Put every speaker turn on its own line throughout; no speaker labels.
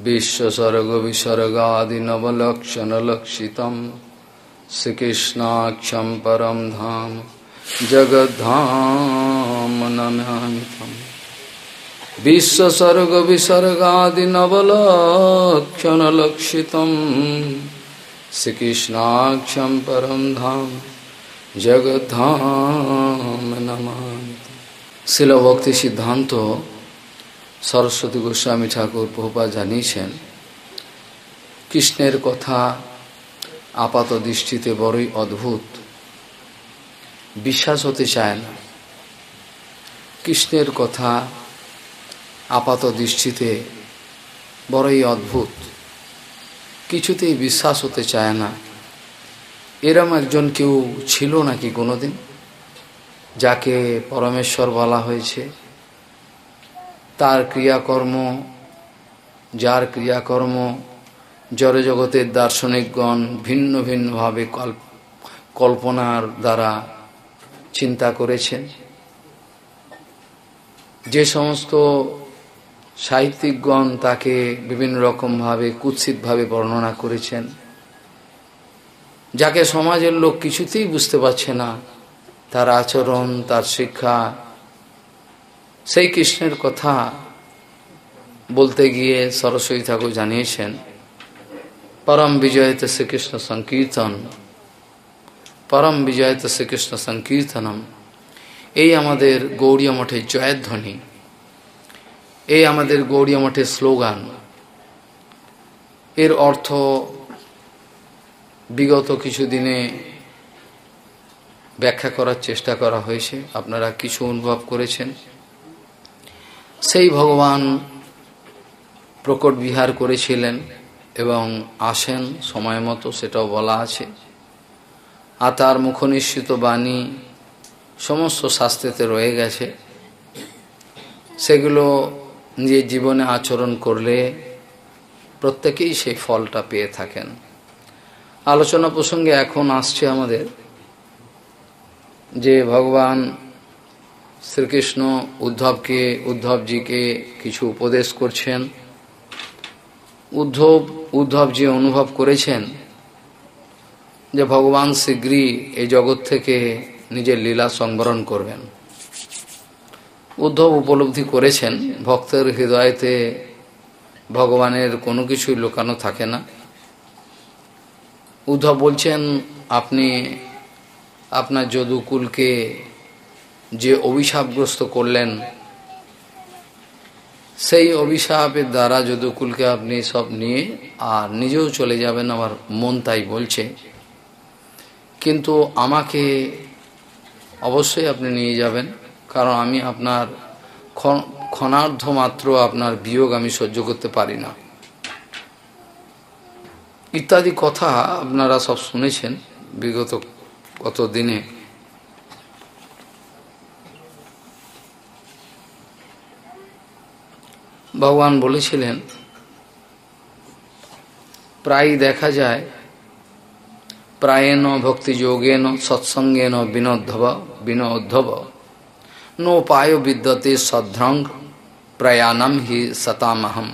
विश्वसर्गविसर्गादिनवलक्षणलक्षितं श्रीकृष्णाक्ष परम धाम जगद्धाम विसर्गादि नवलक्षण विश्वसर्गविसर्गादिनवलक्षणलक्षितं श्रीकृष्णाक्ष परम धाम जगद्धाम नमामि शिलभक्ति सिद्धांत সরস্বতী গোস্বামী ঠাকুর প্রভুপা জানিয়েছেন কৃষ্ণের কথা আপাত দৃষ্টিতে বড়ই অদ্ভুত বিশ্বাস হতে চায় না কৃষ্ণের কথা আপাত দৃষ্টিতে বড়ই অদ্ভুত কিছুতেই বিশ্বাস হতে চায় না এরম একজন কেউ ছিল নাকি কোনোদিন যাকে পরমেশ্বর বলা হয়েছে তার ক্রিয়াকর্ম যার ক্রিয়াকর্ম জড়জগতের দার্শনিকগণ ভিন্ন ভিন্নভাবে কল্পনার দ্বারা চিন্তা করেছেন যে সমস্ত সাহিত্যিকগণ তাকে বিভিন্ন রকমভাবে কুৎসিতভাবে বর্ণনা করেছেন যাকে সমাজের লোক কিছুতেই বুঝতে পারছে না তার আচরণ তার শিক্ষা সেই কৃষ্ণের কথা বলতে গিয়ে সরস্বতী ঠাকুর জানিয়েছেন পরম বিজয়তে শ্রীকৃষ্ণ সংকীর্তন পরম বিজয়তে শ্রীকৃষ্ণ সংকীর্তনম এই আমাদের গৌরীয় জয়ের ধ্বনি এই আমাদের গৌরীয় মঠের স্লোগান এর অর্থ বিগত কিছু দিনে ব্যাখ্যা করার চেষ্টা করা হয়েছে আপনারা কিছু অনুভব করেছেন সেই ভগবান প্রকট বিহার করেছিলেন এবং আসেন সময় মতো সেটাও বলা আছে আর তার মুখনিশ্চিত বাণী সমস্ত শাস্ত্রেতে রয়ে গেছে সেগুলো নিজের জীবনে আচরণ করলে প্রত্যেকেই সেই ফলটা পেয়ে থাকেন আলোচনা প্রসঙ্গে এখন আসছে আমাদের যে ভগবান শ্রীকৃষ্ণ উদ্ধবকে উদ্ধবজিকে কিছু উপদেশ করছেন উদ্ধব উদ্ধবজি অনুভব করেছেন যে ভগবান শীঘ্রই এই জগৎ থেকে নিজের লীলা সংবরণ করবেন উদ্ধব উপলব্ধি করেছেন ভক্তের হৃদয়তে ভগবানের কোনো কিছুই লোকানো থাকে না উদ্ধব বলছেন আপনি আপনার যদুকুলকে যে অভিশাপগ্রস্ত করলেন সেই অভিশাপের দ্বারা যদুকুলকে আপনি সব নিয়ে আর নিজেও চলে যাবেন আমার মন তাই বলছে কিন্তু আমাকে অবশ্যই আপনি নিয়ে যাবেন কারণ আমি আপনার ক্ষণার্ধ মাত্র আপনার বিয়োগ আমি সহ্য করতে পারি না ইত্যাদি কথা আপনারা সব শুনেছেন বিগত কত দিনে ভগবান বলেছিলেন প্রায় দেখা যায় প্রায়েণ ভক্তিযোগেন সৎসঙ্গেন বিনোদ্ধব বিনোদ্ধব নোপায় বিদ্যতে সদ্রং প্রয়াণম হি সতামহম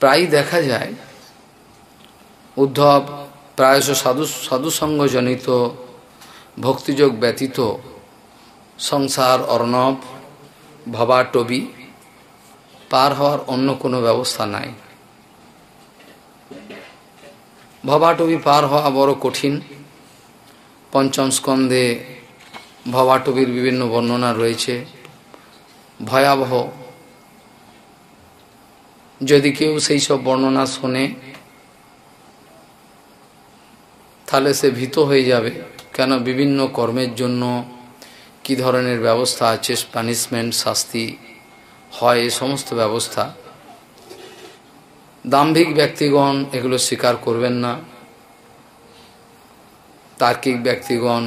প্রায় দেখা যায় উদ্ধব প্রায়শ সাধু সাধুসঙ্গজনিত ভক্তিযোগ ব্যতীত সংসার অর্ণব ভবাটবি পার হওয়ার অন্য কোনো ব্যবস্থা নাই ভবাটবি পার হওয়া বড় কঠিন পঞ্চম স্কন্ধে ভবাটবির বিভিন্ন বর্ণনা রয়েছে ভয়াবহ যদি কেউ সেই সব বর্ণনা শোনে তাহলে সে ভীত হয়ে যাবে কেন বিভিন্ন কর্মের জন্য কি ধরনের ব্যবস্থা আছে পানিশমেন্ট শাস্তি হয় এ সমস্ত ব্যবস্থা দাম্ভিক ব্যক্তিগণ এগুলো স্বীকার করবেন না তার্কিক ব্যক্তিগণ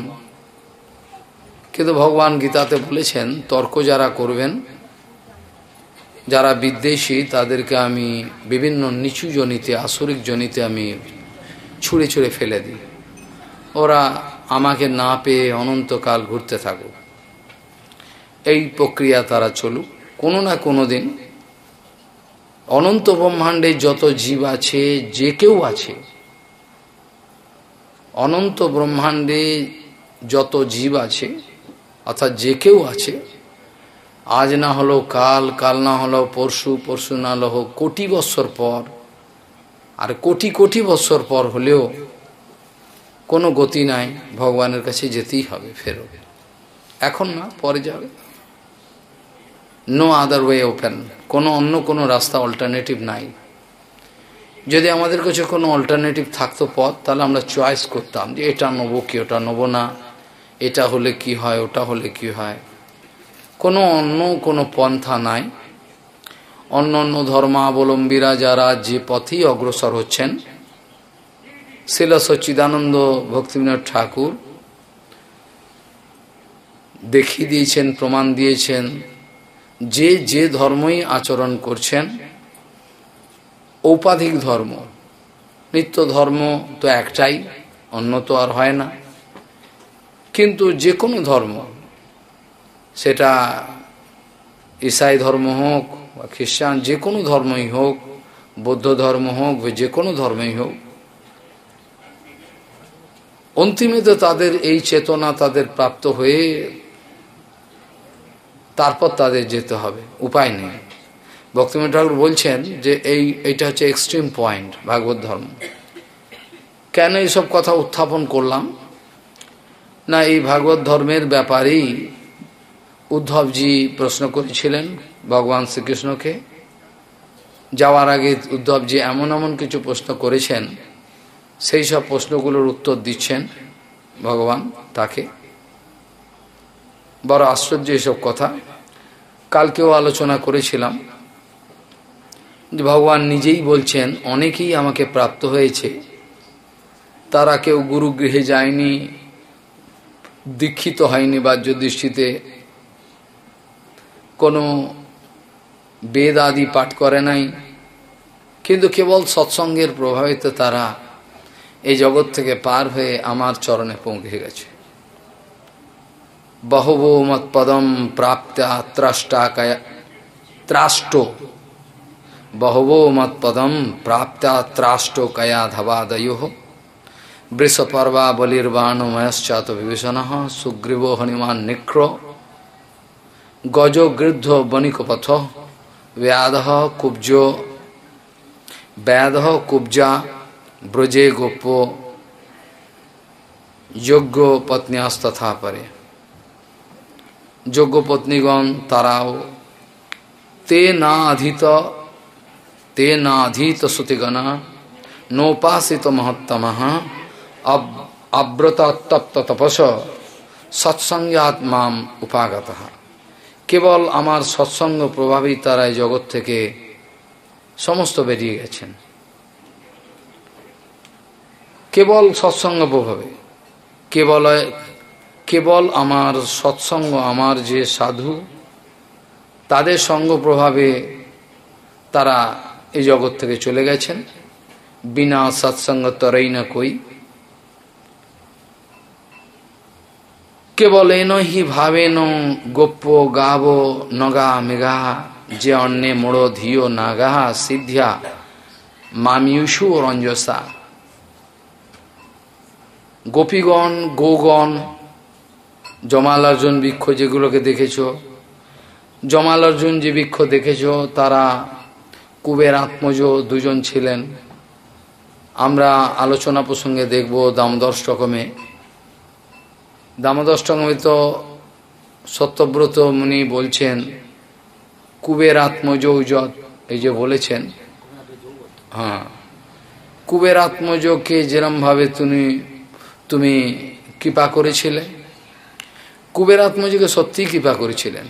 কিন্তু ভগবান গীতাতে বলেছেন তর্ক যারা করবেন যারা বিদ্বেষী তাদেরকে আমি বিভিন্ন নিচু জনিতে আসরিক জনিতে আমি ছুঁড়ে ছুঁড়ে ফেলে দিই ওরা আমাকে না পেয়ে অনন্তকাল ঘুরতে থাকুক এই প্রক্রিয়া তারা চলুক কোনো না কোনো দিন অনন্ত ব্রহ্মাণ্ডে যত জীব আছে যে কেউ আছে অনন্ত ব্রহ্মাণ্ডে যত জীব আছে অর্থাৎ যে কেউ আছে আজ না হলো কাল কাল না হলো পরশু পরশু না হলো কোটি বৎসর পর আর কোটি কোটি বৎসর পর হলেও কোনো গতি নাই ভগবানের কাছে যেতেই হবে ফেরবে এখন না পরে যাবে নো আদার ওয়ে ওপেন কোনো অন্য কোনো রাস্তা অল্টারনেটিভ নাই যদি আমাদের কাছে কোনো অল্টারনেটিভ থাকতো পথ তাহলে আমরা চয়েস করতাম যে এটা নেবো কি ওটা নেবো না এটা হলে কি হয় ওটা হলে কি হয় কোনো অন্য কোনো পন্থা নাই অন্য অন্য ধর্মাবলম্বীরা যারা যে পথেই অগ্রসর হচ্ছেন শিল সচিদানন্দ ভক্তিবিনোদ ঠাকুর দেখিয়ে দিয়েছেন প্রমাণ দিয়েছেন যে যে ধর্মই আচরণ করছেন ঔপাধিক ধর্ম নিত্য ধর্ম তো একটাই অন্য তো আর হয় না কিন্তু যে কোনো ধর্ম সেটা ইসাই ধর্ম হোক বা খ্রিস্টান যে কোনো ধর্মই হোক বৌদ্ধ ধর্ম হোক বা যে কোনো ধর্মই হোক অন্তিমে তাদের এই চেতনা তাদের প্রাপ্ত হয়ে তারপর তাদের যেতে হবে উপায় নেই ভক্তিমন ঠাকুর বলছেন যে এই এটা হচ্ছে এক্সট্রিম পয়েন্ট ভাগবত ধর্ম কেন এইসব কথা উত্থাপন করলাম না এই ভাগবত ধর্মের ব্যাপারেই উদ্ধবজি প্রশ্ন করেছিলেন ভগবান শ্রীকৃষ্ণকে যাওয়ার আগে উদ্ধবজি এমন এমন কিছু প্রশ্ন করেছেন সেই সব প্রশ্নগুলোর উত্তর দিচ্ছেন ভগবান তাকে বড় আশ্চর্য এসব কথা কালকেও আলোচনা করেছিলাম যে ভগবান নিজেই বলছেন অনেকেই আমাকে প্রাপ্ত হয়েছে তারা কেউ গুরুগৃহে যায়নি দীক্ষিত হয়নি বাহ্য দৃষ্টিতে কোনো বেদ আদি পাঠ করে নাই কিন্তু কেবল সৎসঙ্গের প্রভাবিত তারা এই জগৎ থেকে পার হয়ে আমার চরণে পৌঁছে গেছে बहुवो मत्पदम प्राप्त त्रष्टा कया त्राष्टो बहुवो मत्पदम प्राप्त त्राष्टो कया धवादयो वृषपर्वा बलिर्वाणमयश्चात विभीषण सुग्रीवो हनुमान निक्र गजो गृद्ध बनिकपथ व्याध कुब्जो व्याध कुब्जा ब्रजे गोपो योग्यो पत्न्यास्तथा परे পত্নীগণ তারাও তে না আধিত তে না আধিত শ্রুতিগণা নোপাসিত আব্রত তপ্ত তপস সৎসঙ্গে আত্মাম উপাগত কেবল আমার সৎসঙ্গ প্রভাবিত তারাই জগৎ থেকে সমস্ত বেরিয়ে গেছেন কেবল সৎসঙ্গ প্রভাবে কেবল কেবল আমার সৎসঙ্গ আমার যে সাধু তাদের সঙ্গ প্রভাবে তারা এই জগৎ থেকে চলে গেছেন বিনা সৎসঙ্গ তরেই না কই কেবল এনহি ভাবেন গোপ্য গাব নগা মেঘা যে অন্যে মোড় ধিও নাগাহা সিদ্ধ্যা মামিউসু রঞ্জসা গোপীগণ গোগণ জমালার্জুন বৃক্ষ যেগুলোকে দেখেছ অর্জুন যে বৃক্ষ দেখেছ তারা কুবের আত্মজ দুজন ছিলেন আমরা আলোচনা প্রসঙ্গে দেখব দামদর্ষ্টকমে দামদর্ষ্টকমে তো সত্যব্রত মুনি বলছেন কুবের উজত এই যে বলেছেন হ্যাঁ কুবের আত্মজকে যেরমভাবে তুমি তুমি কৃপা করেছিলে কুবেরাত্মজিকে সত্যিই কৃপা করেছিলেন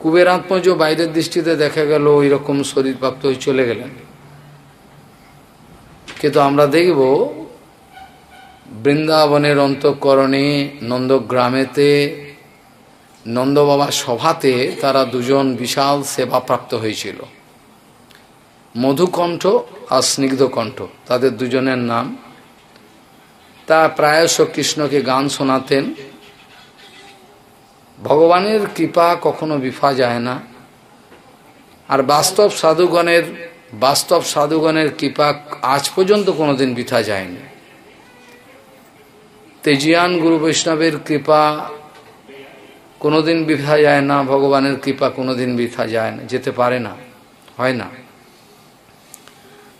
কুবেরাত্মজ বাইরের দৃষ্টিতে দেখা গেল ওই রকম শরীরপ্রাপ্ত হয়ে চলে গেলেন কিন্তু আমরা দেখব বৃন্দাবনের অন্তঃকরণে নন্দগ্রামেতে নন্দবাবার সভাতে তারা দুজন বিশাল সেবা প্রাপ্ত হয়েছিল মধুকণ্ঠ আর স্নিগ্ধকণ্ঠ তাদের দুজনের নাম তা প্রায়শ কৃষ্ণকে গান শোনাতেন ভগবানের কৃপা কখনো বিফা যায় না আর বাস্তব সাধুগণের বাস্তব সাধুগণের কৃপা আজ পর্যন্ত কোনোদিন বৃথা যায়নি তেজিয়ান গুরু বৈষ্ণবের কৃপা কোনোদিন বৃথা যায় না ভগবানের কৃপা কোনোদিন বৃথা যায় না যেতে পারে না হয় না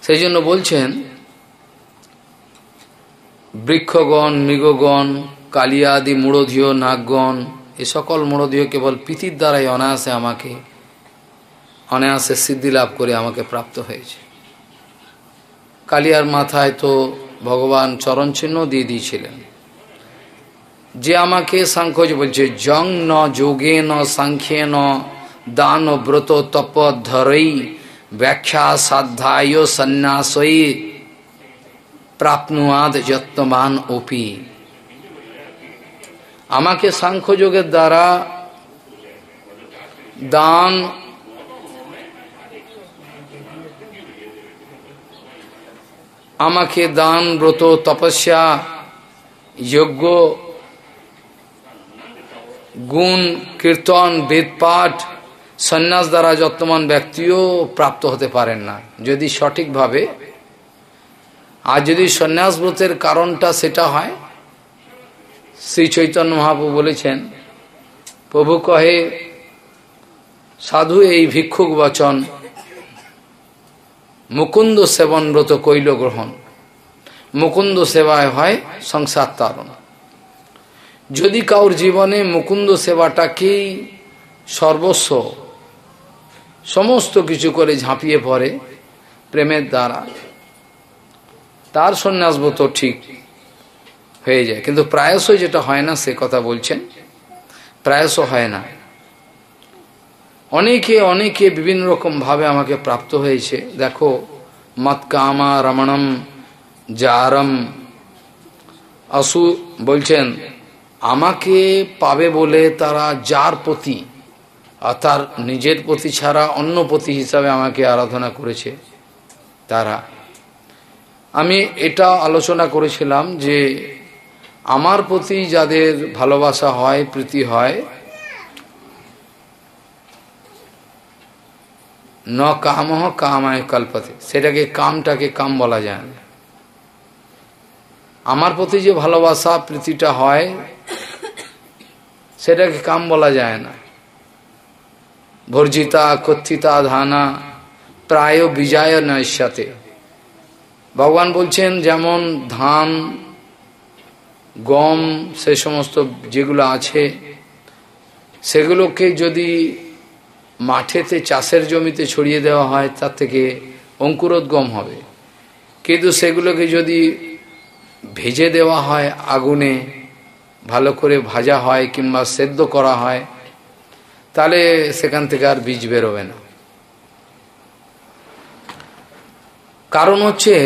সেই জন্য বলছেন বৃক্ষগণ মৃগগণ কালিয়াদি মূড়ধীয় নাগগণ এ সকল মূড়ধীয় কেবল পৃথির দ্বারাই অনায়াসে আমাকে অনায়াসে সিদ্ধি লাভ করে আমাকে প্রাপ্ত হয়েছে কালিয়ার মাথায় তো ভগবান চরণ চিহ্ন দিয়ে দিয়েছিলেন যে আমাকে সাংখ্যজ বলছে জং ন যোগে ন সাংখ্যে ন দান ব্রত তপ ধরই ব্যাখ্যা সাধ্যায় সন্ন্যাসই প্রাপ্নুয়াদ যত্নমান অপি আমাকে সাংখ্যযোগের দ্বারা দান আমাকে দান ব্রত তপস্যা যজ্ঞ গুণ কীর্তন বেদপাঠ সন্ন্যাস দ্বারা যত্নমান ব্যক্তিও প্রাপ্ত হতে পারেন না যদি সঠিকভাবে আর যদি সন্ন্যাস ব্রতের কারণটা সেটা হয় শ্রী চৈতন্য মহাপ্রভু বলেছেন প্রভু কহে সাধু এই ভিক্ষুক বচন মুকুন্দ সেবন ব্রত কৈল গ্রহণ মুকুন্দ সেবায় হয় সংসার তারণ যদি কাউর জীবনে মুকুন্দ সেবাটাকেই সর্বস্ব সমস্ত কিছু করে ঝাঁপিয়ে পড়ে প্রেমের দ্বারা তার সন্ন্যাস তো ঠিক হয়ে যায় কিন্তু প্রায়শই যেটা হয় না সে কথা বলছেন প্রায়শ হয় না অনেকে অনেকে বিভিন্ন রকমভাবে আমাকে প্রাপ্ত হয়েছে দেখো মৎকামা রমণম জারম আসু বলছেন আমাকে পাবে বলে তারা যার প্রতি আর তার নিজের প্রতি ছাড়া অন্য প্রতি হিসাবে আমাকে আরাধনা করেছে তারা আমি এটা আলোচনা করেছিলাম যে আমার প্রতি যাদের ভালোবাসা হয় প্রীতি হয় ন কামহ কামায় কল্পতে সেটাকে কামটাকে কাম বলা যায় না আমার প্রতি যে ভালোবাসা প্রীতিটা হয় সেটাকে কাম বলা যায় না ভর্জিতা কথিতা ধানা প্রায় বিজয় নয় সাথে ভগবান বলছেন যেমন ধান গম সে সমস্ত যেগুলো আছে সেগুলোকে যদি মাঠেতে চাষের জমিতে ছড়িয়ে দেওয়া হয় তার থেকে অঙ্কুরোদ্গম হবে কিন্তু সেগুলোকে যদি ভেজে দেওয়া হয় আগুনে ভালো করে ভাজা হয় কিংবা সেদ্ধ করা হয় তাহলে সেখান থেকে আর বীজ বেরোবে না কারণ হচ্ছে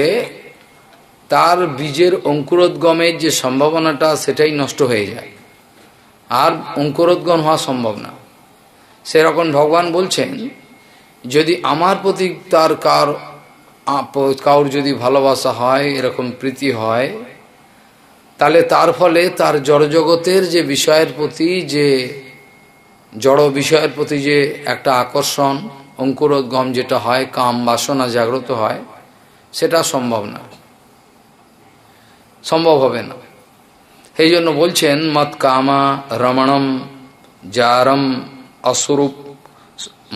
তার বীজের অঙ্কুরোদ্গমের যে সম্ভাবনাটা সেটাই নষ্ট হয়ে যায় আর অঙ্কুরোদ্গম হওয়া সম্ভব না সেরকম ভগবান বলছেন যদি আমার প্রতি তার কার কাউর যদি ভালোবাসা হয় এরকম প্রীতি হয় তাহলে তার ফলে তার জড়জগতের যে বিষয়ের প্রতি যে জড় বিষয়ের প্রতি যে একটা আকর্ষণ অঙ্কুরোদ্গম যেটা হয় কাম বাসনা জাগ্রত হয় সেটা সম্ভব না সম্ভব হবে না সেই জন্য বলছেন মত কামা রমণম জারম অস্বরূপ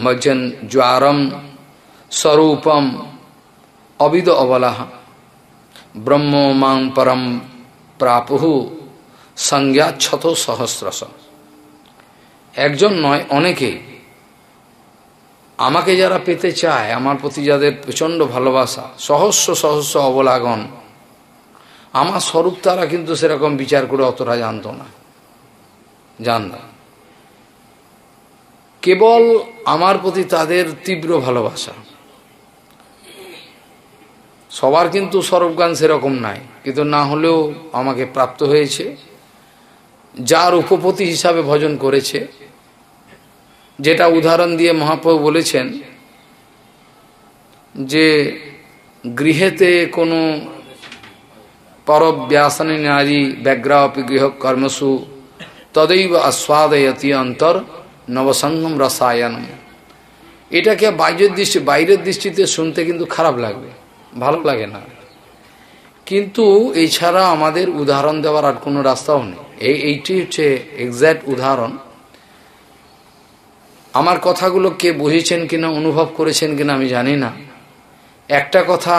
মজ্জন জ্বারম স্বরূপম অবিদ অবলাহ ব্রহ্ম মাং পরম প্রাপহু সংজ্ঞা ছত সহস্রশ একজন নয় অনেকেই আমাকে যারা পেতে চায় আমার প্রতি যাদের প্রচণ্ড ভালোবাসা সহস্র সহস্র অবলাগন আমার স্বরূপ তারা কিন্তু সেরকম বিচার করে অতটা জানত না জানত কেবল আমার প্রতি তাদের তীব্র ভালোবাসা সবার কিন্তু স্বরূপগান সেরকম নাই কিন্তু না হলেও আমাকে প্রাপ্ত হয়েছে যার উপপতি হিসাবে ভজন করেছে যেটা উদাহরণ দিয়ে মহাপ্রভু বলেছেন যে গৃহেতে কোনো পরব্যাসনী নারী ব্যাগ্রাপি গৃহ কর্মসু তদৈব আস্বাদয়তি অন্তর নবসঙ্গম রসায়নম এটাকে বাইরের দৃষ্টি বাইরের দৃষ্টিতে শুনতে কিন্তু খারাপ লাগবে ভালো লাগে না কিন্তু এছাড়া আমাদের উদাহরণ দেওয়ার আর কোনো রাস্তাও নেই এই এইটি হচ্ছে এক্স্যাক্ট উদাহরণ আমার কথাগুলো কে বুঝেছেন কিনা অনুভব করেছেন কিনা আমি জানি না একটা কথা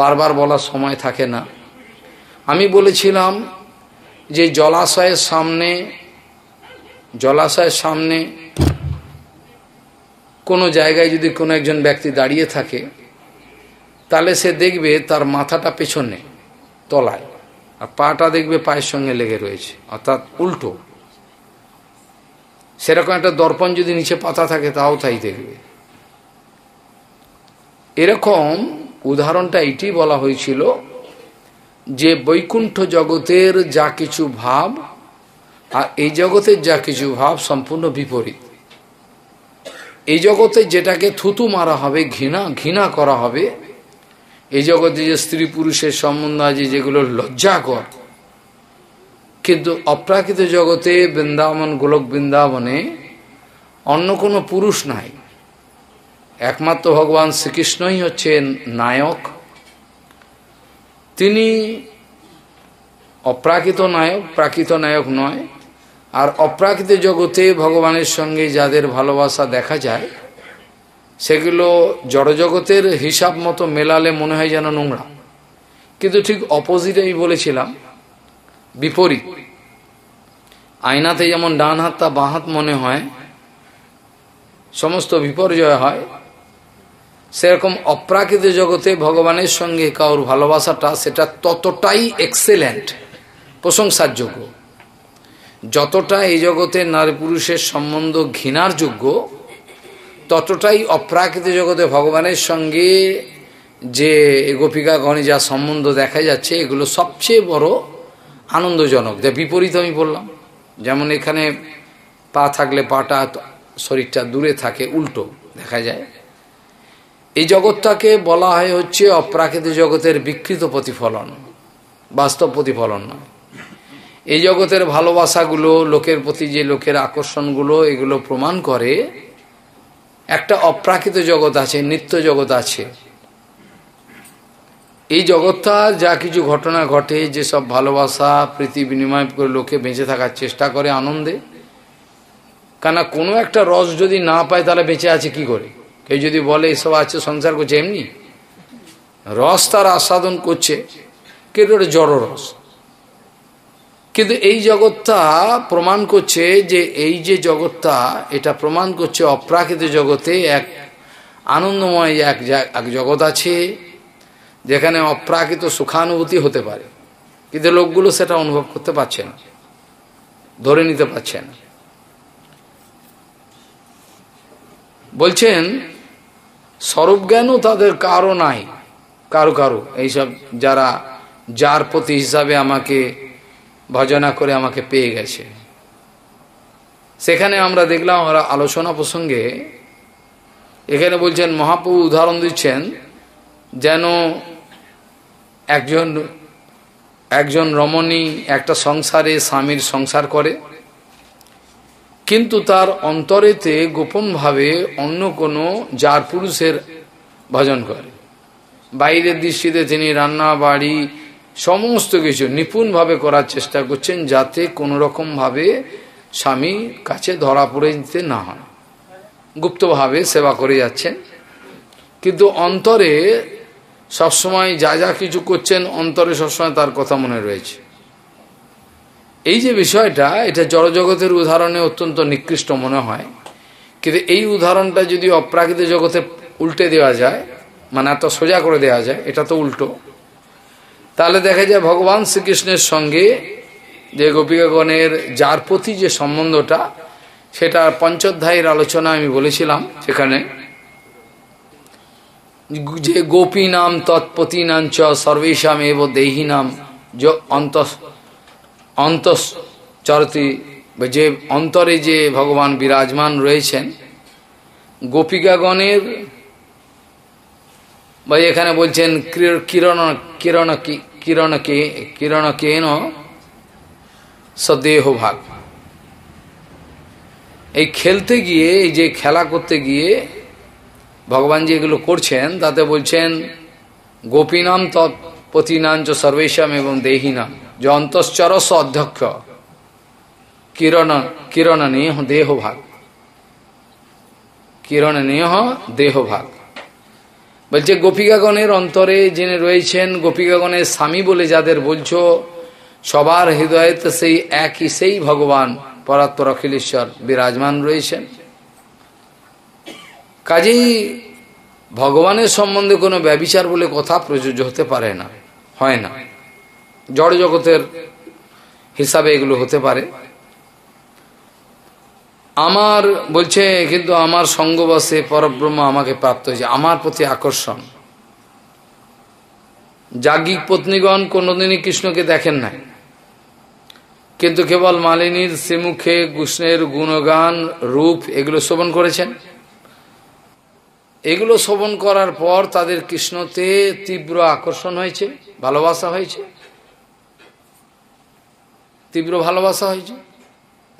বারবার বলার সময় থাকে না আমি বলেছিলাম যে জলাশয়ের সামনে জলাশয়ের সামনে কোনো জায়গায় যদি কোনো একজন ব্যক্তি দাঁড়িয়ে থাকে তাহলে সে দেখবে তার মাথাটা পেছনে তলায় আর পাটা দেখবে পায়ের সঙ্গে লেগে রয়েছে অর্থাৎ উল্টো সেরকম একটা দর্পণ যদি নিচে পাতা থাকে তাও তাই দেখবে এরকম উদাহরণটা এটি বলা হয়েছিল যে বৈকুণ্ঠ জগতের যা কিছু ভাব আর এই জগতের যা কিছু ভাব সম্পূর্ণ বিপরীত এই জগতে যেটাকে থুতু মারা হবে ঘৃণা ঘৃণা করা হবে এই জগতে যে স্ত্রী পুরুষের সম্বন্ধ আছে যেগুলো লজ্জাকর কিন্তু অপ্রাকৃত জগতে বৃন্দাবন গোলক বৃন্দাবনে অন্য কোনো পুরুষ নাই একমাত্র ভগবান শ্রীকৃষ্ণই হচ্ছে নায়ক তিনি অপ্রাকৃত নায়ক প্রাকৃত নায়ক নয় আর অপ্রাকৃত জগতে ভগবানের সঙ্গে যাদের ভালোবাসা দেখা যায় সেগুলো জড়জগতের হিসাব মতো মেলালে মনে হয় যেন নোংরা কিন্তু ঠিক অপোজিট আমি বলেছিলাম বিপরীত আয়নাতে যেমন ডান হাত তা বাঁ হাত মনে হয় সমস্ত বিপর্যয় হয় সেরকম অপ্রাকৃত জগতে ভগবানের সঙ্গে কাউর ভালোবাসাটা সেটা ততটাই এক্সেলেন্ট প্রশংসার যোগ্য যতটা এই জগতে নারী পুরুষের সম্বন্ধ ঘৃণার যোগ্য ততটাই অপ্রাকৃত জগতে ভগবানের সঙ্গে যে গোপিকা গণে যা সম্বন্ধ দেখা যাচ্ছে এগুলো সবচেয়ে বড় আনন্দজনক যা বিপরীত আমি বললাম যেমন এখানে পা থাকলে পাটা শরীরটা দূরে থাকে উল্টো দেখা যায় এই জগৎটাকে বলা হয় হচ্ছে অপ্রাকৃত জগতের বিকৃত প্রতিফলন বাস্তব প্রতিফলন নয় এই জগতের ভালোবাসাগুলো লোকের প্রতি যে লোকের আকর্ষণগুলো এগুলো প্রমাণ করে একটা অপ্রাকৃত জগৎ আছে নিত্য জগৎ আছে এই জগৎটার যা কিছু ঘটনা ঘটে যে সব ভালোবাসা প্রীতি বিনিময় করে লোকে বেঁচে থাকার চেষ্টা করে আনন্দে কেন কোনো একটা রস যদি না পায় তাহলে বেঁচে আছে কি করে কেউ যদি বলে এসব আছে সংসার করছে এমনি রস তার আস্বাদন করছে কিন্তু ওটা জড় রস কিন্তু এই জগৎটা প্রমাণ করছে যে এই যে জগৎটা এটা প্রমাণ করছে অপ্রাকৃত জগতে এক আনন্দময় এক জগৎ আছে যেখানে অপ্রাকৃত সুখানুভূতি হতে পারে কিন্তু লোকগুলো সেটা অনুভব করতে পারছে না ধরে নিতে পারছে না বলছেন স্বরূপ জ্ঞানও তাদের কারো নাই কারো কারো এইসব যারা যার প্রতি হিসাবে আমাকে ভজনা করে আমাকে পেয়ে গেছে সেখানে আমরা দেখলাম আমরা আলোচনা প্রসঙ্গে এখানে বলছেন মহাপ্রভু উদাহরণ দিচ্ছেন যেন একজন একজন রমণী একটা সংসারে স্বামীর সংসার করে কিন্তু তার অন্তরেতে গোপনভাবে অন্য কোনো যার পুরুষের ভজন করে বাইরের দৃষ্টিতে তিনি রান্না বাড়ি সমস্ত কিছু নিপুণভাবে করার চেষ্টা করছেন যাতে কোনোরকমভাবে রকমভাবে স্বামী কাছে ধরা পড়ে দিতে না হয় গুপ্তভাবে সেবা করে যাচ্ছেন কিন্তু অন্তরে সবসময় যা যা কিছু করছেন অন্তরে সবসময় তার কথা মনে রয়েছে এই যে বিষয়টা এটা জড়জগতের উদাহরণে অত্যন্ত নিকৃষ্ট মনে হয় কিন্তু এই উদাহরণটা যদি অপ্রাকৃত জগতে উল্টে দেওয়া যায় মানে এত সোজা করে দেওয়া যায় এটা তো উল্টো তাহলে দেখা যায় ভগবান শ্রীকৃষ্ণের সঙ্গে যে গোপিকাগণের যার প্রতি যে সম্বন্ধটা সেটা পঞ্চোধ্যায়ের আলোচনা আমি বলেছিলাম সেখানে যে গোপী নাম তৎপতি নাম চ সর্বেশাম এব দেহী নাম যে অন্তঃ অন্তঃচরতি যে অন্তরে যে ভগবান বিরাজমান রয়েছেন গোপিকাগণের বা এখানে বলছেন কিরণ কিরণ কিরণকে কিরণকেন সদেহ ভাগ এই খেলতে গিয়ে এই যে খেলা করতে গিয়ে ভগবান যেগুলো করছেন তাতে বলছেন গোপীনাম তৎপতিনাঞ্চ সর্বেশাম এবং দেহিনাম যে অন্তশ্চরস অধ্যক্ষ কিরণ কিরণ কিরণনীয় দেহভাগ কিরণনীয় দেহভাগ বলছে গোপিকাগণের অন্তরে যিনি রয়েছেন গোপিকাগণের স্বামী বলে যাদের বলছো সবার হৃদয়েতে সেই একই সেই ভগবান পরাত্তর অখিলেশ্বর বিরাজমান রয়েছেন কাজেই ভগবানের সম্বন্ধে কোনো ব্যবিচার বলে কথা প্রযোজ্য হতে পারে না হয় না জড় জগতের হিসাবে এগুলো হতে পারে আমার বলছে কিন্তু আমার সঙ্গবাসে পরব্রহ্ম আমাকে প্রাপ্ত হয়েছে আমার প্রতি আকর্ষণ যাজ্ঞিক পত্নীগণ কোনোদিনই কৃষ্ণকে দেখেন নাই কিন্তু কেবল মালিনীর শ্রীমুখে কৃষ্ণের গুণগান রূপ এগুলো শ্রবণ করেছেন এগুলো শোভন করার পর তাদের কৃষ্ণতে তীব্র আকর্ষণ হয়েছে ভালোবাসা হয়েছে তীব্র ভালোবাসা হয়েছে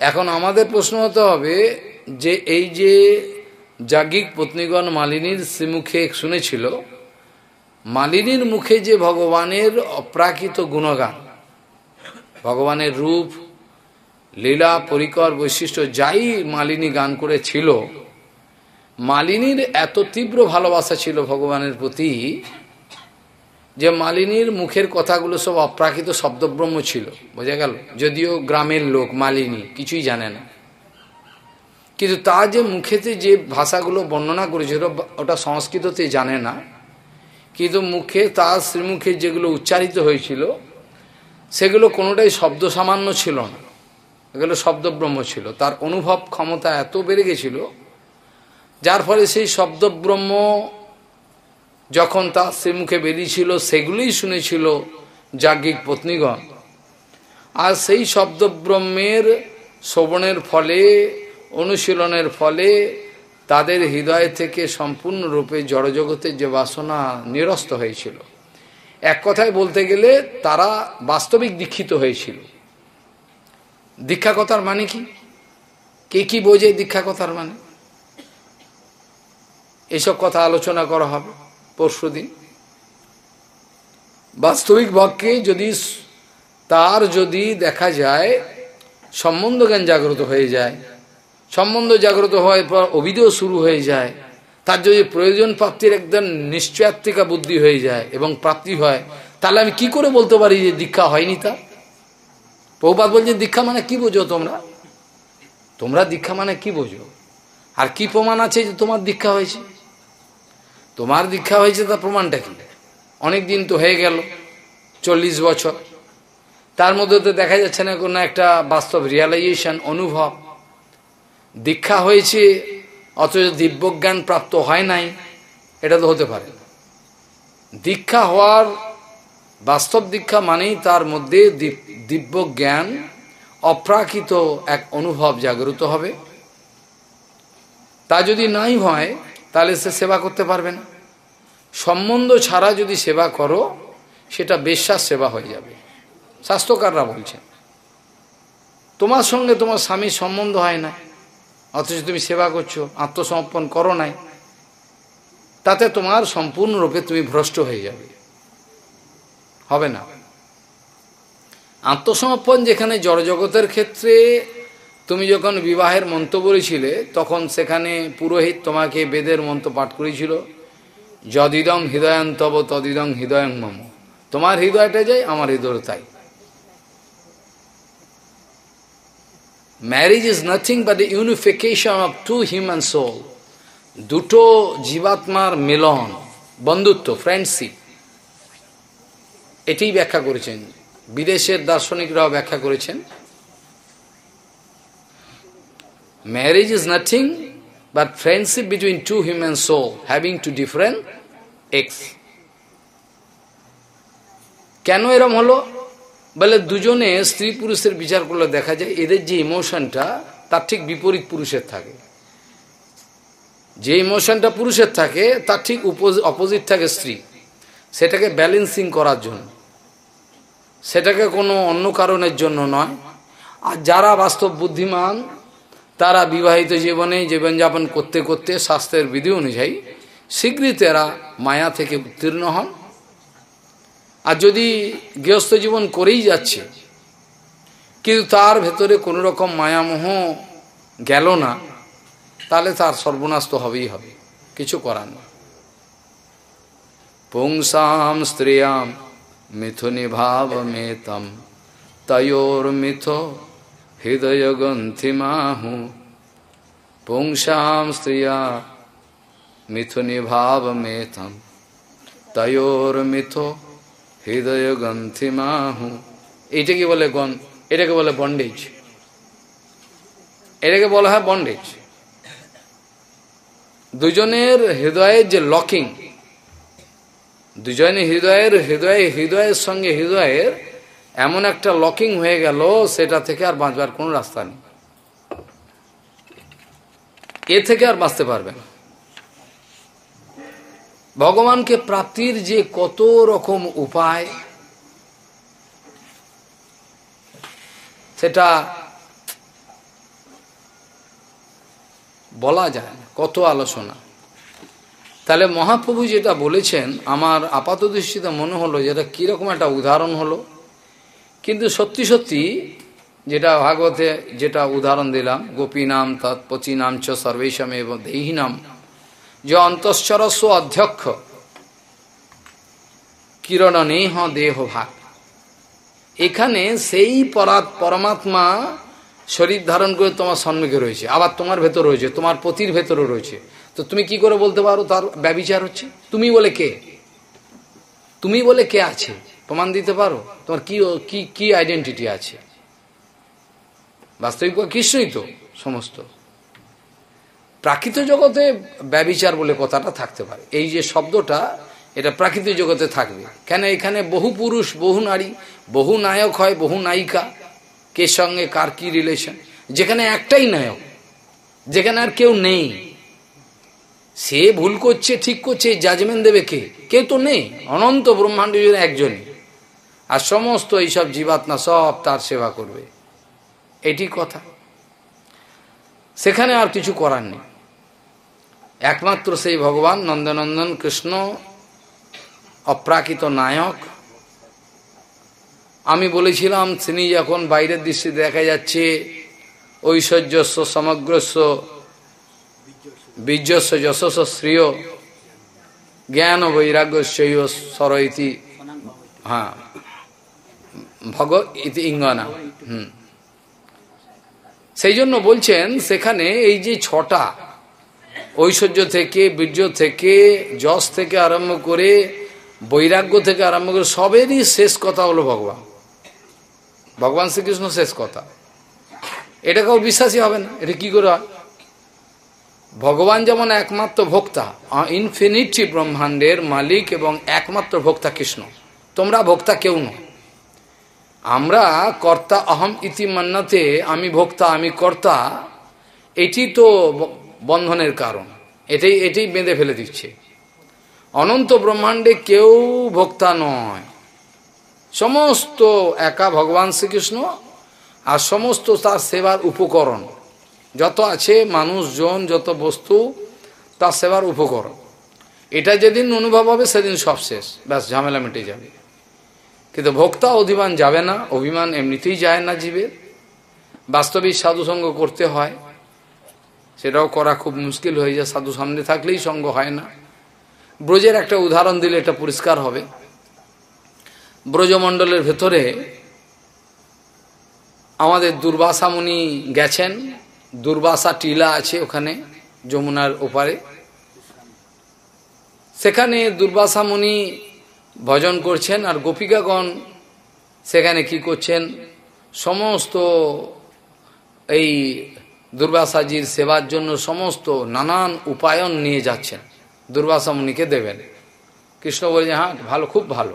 এখন আমাদের প্রশ্ন হতে হবে যে এই যে যাজ্ঞিক পত্নীগণ মালিনীর শ্রীমুখে শুনেছিল মালিনীর মুখে যে ভগবানের অপ্রাকৃত গুণগান ভগবানের রূপ লীলা পরিকর বৈশিষ্ট্য যাই মালিনী গান করেছিল মালিনীর এত তীব্র ভালোবাসা ছিল ভগবানের প্রতি যে মালিনীর মুখের কথাগুলো সব অপ্রাকৃত শব্দব্রহ্ম ছিল বোঝা গেল যদিও গ্রামের লোক মালিনী কিছুই জানে না কিন্তু তা যে মুখেতে যে ভাষাগুলো বর্ণনা করেছিল ওটা সংস্কৃততে জানে না কিন্তু মুখে তার শ্রীমুখে যেগুলো উচ্চারিত হয়েছিল সেগুলো কোনোটাই শব্দ সামান্য ছিল না এগুলো শব্দব্রহ্ম ছিল তার অনুভব ক্ষমতা এত বেড়ে গেছিল যার ফলে সেই শব্দব্রহ্ম যখন তার সে মুখে বেরিয়েছিল সেগুলোই শুনেছিল যাজ্ঞিক পত্নীগণ আর সেই শব্দব্রহ্মের শ্রবণের ফলে অনুশীলনের ফলে তাদের হৃদয় থেকে সম্পূর্ণরূপে জড়জগতের যে বাসনা নিরস্ত হয়েছিল এক কথায় বলতে গেলে তারা বাস্তবিক দীক্ষিত হয়েছিল দীক্ষা কথার মানে কি কে কি বোঝে দীক্ষা কথার মানে এসব কথা আলোচনা করা হবে পরশু দিন বাস্তবিক ভক্তকে যদি তার যদি দেখা যায় সম্বন্ধ জ্ঞান জাগ্রত হয়ে যায় সম্বন্ধ জাগ্রত হওয়ার পর অভিধেয় শুরু হয়ে যায় তার যদি প্রয়োজন প্রাপ্তির একদম নিশ্চয়াত্মিকা বুদ্ধি হয়ে যায় এবং প্রাপ্তি হয় তাহলে আমি কি করে বলতে পারি যে দীক্ষা হয়নি তা বহুপাত বলছে দীক্ষা মানে কি বোঝো তোমরা তোমরা দীক্ষা মানে কি বোঝো আর কি প্রমাণ আছে যে তোমার দীক্ষা হয়েছে তোমার দীক্ষা হয়েছে তার প্রমাণটা কি অনেক দিন তো হয়ে গেল চল্লিশ বছর তার মধ্যে তো দেখা যাচ্ছে না কোনো একটা বাস্তব রিয়ালাইজেশন অনুভব দীক্ষা হয়েছে অথচ দিব্যজ্ঞান প্রাপ্ত হয় নাই এটা তো হতে পারে দীক্ষা হওয়ার বাস্তব দীক্ষা মানেই তার মধ্যে দিব্য জ্ঞান অপ্রাকৃত এক অনুভব জাগ্রত হবে তা যদি নাই হয় তাহলে সে সেবা করতে পারবে না সম্বন্ধ ছাড়া যদি সেবা করো সেটা বিশ্বাস সেবা হয়ে যাবে স্বাস্থ্যকাররা বলছেন তোমার সঙ্গে তোমার স্বামীর সম্বন্ধ হয় না অথচ তুমি সেবা করছো আত্মসমর্পণ করো নাই তাতে তোমার সম্পূর্ণরূপে তুমি ভ্রষ্ট হয়ে যাবে হবে না আত্মসমর্পণ যেখানে জড়জগতের ক্ষেত্রে তুমি যখন বিবাহের মন্ত্র বলেছিলে তখন সেখানে পুরোহিত তোমাকে বেদের মন্ত্র পাঠ করেছিল যদিদং হৃদয়ন্তব তব তদিদং হৃদয়ং মম তোমার হৃদয়টা যাই আমার হৃদয় তাই marriage is nothing but the unification of two human soul দুটো জীবাত্মার মিলন বন্ধুত্ব ফ্রেন্ডশিপ এটি ব্যাখ্যা করেছেন বিদেশের দার্শনিকরাও ব্যাখ্যা করেছেন Marriage is nothing but friendship between two human soul having two different এক্স কেন এরম হলো বলে দুজনে স্ত্রী পুরুষের বিচার করলে দেখা যায় এদের যে ইমোশনটা তার ঠিক বিপরীত পুরুষের থাকে যে ইমোশনটা পুরুষের থাকে তার ঠিক অপোজিট থাকে স্ত্রী সেটাকে ব্যালেন্সিং করার জন্য সেটাকে কোনো অন্য কারণের জন্য নয় আর যারা বাস্তব বুদ্ধিমান তারা বিবাহিত জীবনে জীবনযাপন করতে করতে স্বাস্থ্যের বিধি অনুযায়ী শীঘ্রই তারা মায়া থেকে উত্তীর্ণ হন আর যদি গৃহস্থ জীবন করেই যাচ্ছে কিন্তু তার ভেতরে কোনো রকম মায়ামোহ গেল না তাহলে তার সর্বনাশ তো হবেই হবে কিছু করার না পুংসাম স্ত্রিয়াম মিথুনি ভাব মেতম তয়োর মিথ মাহু পুংসাম স্ত্রিয়া মিথুনিভাবমেথম তয়োর্মিথো মাহু এইটাকে বলে গন এটাকে বলে বন্ডেজ এটাকে বলা হয় বন্ডেজ দুজনের হৃদয়ের যে লকিং দুজনের হৃদয়ের হৃদয়ে হৃদয়ের সঙ্গে হৃদয়ের এমন একটা লকিং হয়ে গেল সেটা থেকে আর বাঁচবার কোনো রাস্তা নেই এ থেকে আর বাঁচতে পারবে না ভগবানকে প্রাপ্তির যে কত রকম উপায় সেটা বলা যায় না কত আলোচনা তাহলে মহাপ্রভু যেটা বলেছেন আমার আপাত দৃষ্টিতে মনে হলো যেটা কীরকম একটা উদাহরণ হলো কিন্তু সত্যি সত্যি যেটা ভাগবতে যেটা উদাহরণ দিলাম গোপী তৎপতি তৎপচিনাম চ সর্বেশম এবং দেহিনাম যে অন্তঃস্বরস্ব অধ্যক্ষ কিরণ নেহ দেহ ভাগ এখানে সেই পরাত পরমাত্মা শরীর ধারণ করে তোমার সম্মুখে রয়েছে আবার তোমার ভেতর রয়েছে তোমার পতির ভেতরও রয়েছে তো তুমি কি করে বলতে পারো তার ব্যবিচার হচ্ছে তুমি বলে কে তুমি বলে কে আছে প্রমাণ দিতে পারো তোমার কি কি কি আইডেন্টিটি আছে বাস্তবিক কৃষ্ণই তো সমস্ত প্রাকৃত জগতে ব্যবিচার বলে কথাটা থাকতে পারে এই যে শব্দটা এটা প্রাকৃতিক জগতে থাকবে কেন এখানে বহু পুরুষ বহু নারী বহু নায়ক হয় বহু নায়িকা কে সঙ্গে কার কি রিলেশন যেখানে একটাই নায়ক যেখানে আর কেউ নেই সে ভুল করছে ঠিক করছে জাজমেন্ট দেবে কে কেউ তো নেই অনন্ত ব্রহ্মাণ্ড একজনই আর সমস্ত এইসব জীবাত্মা সব তার সেবা করবে এটি কথা সেখানে আর কিছু করার নেই একমাত্র সেই ভগবান নন্দনন্দন কৃষ্ণ অপ্রাকৃত নায়ক আমি বলেছিলাম তিনি যখন বাইরের দৃশ্যে দেখা যাচ্ছে ঐশ্বর্যস্ব সমগ্রস্ব বীর্যস্ব যশস্ব শ্রেয় জ্ঞান ও বৈরাগ্য শৈব সরইতি হ্যাঁ ভগ ইতি ইঙ্গনা হুম সেই জন্য বলছেন সেখানে এই যে ছটা ঐশ্বর্য থেকে বীর্য থেকে যশ থেকে আরম্ভ করে বৈরাগ্য থেকে আরম্ভ করে সবেরই শেষ কথা হলো ভগবান ভগবান শ্রীকৃষ্ণ শেষ কথা এটা কেউ বিশ্বাসই হবে না এটা কি করে হয় ভগবান যেমন একমাত্র ভোক্তা ইনফিনিটি ব্রহ্মাণ্ডের মালিক এবং একমাত্র ভোক্তা কৃষ্ণ তোমরা ভোক্তা কেউ নয় আমরা কর্তা অহম ইতি মান্নাতে আমি ভোক্তা আমি কর্তা এটি তো বন্ধনের কারণ এটাই এটাই বেঁধে ফেলে দিচ্ছে অনন্ত ব্রহ্মাণ্ডে কেউ ভোক্তা নয় সমস্ত একা ভগবান শ্রীকৃষ্ণ আর সমস্ত তার সেবার উপকরণ যত আছে মানুষজন যত বস্তু তার সেবার উপকরণ এটা যেদিন অনুভব হবে সেদিন সব শেষ ব্যাস ঝামেলা মেটে যাবে কিন্তু ভোক্তা অধিমান যাবে না অভিমান এমনিতেই যায় না জীবের বাস্তবিক সাধুসঙ্গ করতে হয় সেটাও করা খুব মুশকিল হয়ে যায় সাধু সামনে থাকলেই সঙ্গ হয় না ব্রজের একটা উদাহরণ দিলে এটা পরিষ্কার হবে ব্রজমণ্ডলের ভেতরে আমাদের দুর্বাসা মুনি গেছেন দুর্বাসা টিলা আছে ওখানে যমুনার ওপারে সেখানে দুর্বাসা মুনি ভজন করছেন আর গোপিকাগণ সেখানে কি করছেন সমস্ত এই দুর্বাসাজির সেবার জন্য সমস্ত নানান উপায়ন নিয়ে যাচ্ছেন দুর্বাসামুনিকে দেবেন কৃষ্ণ বলে হ্যাঁ ভালো খুব ভালো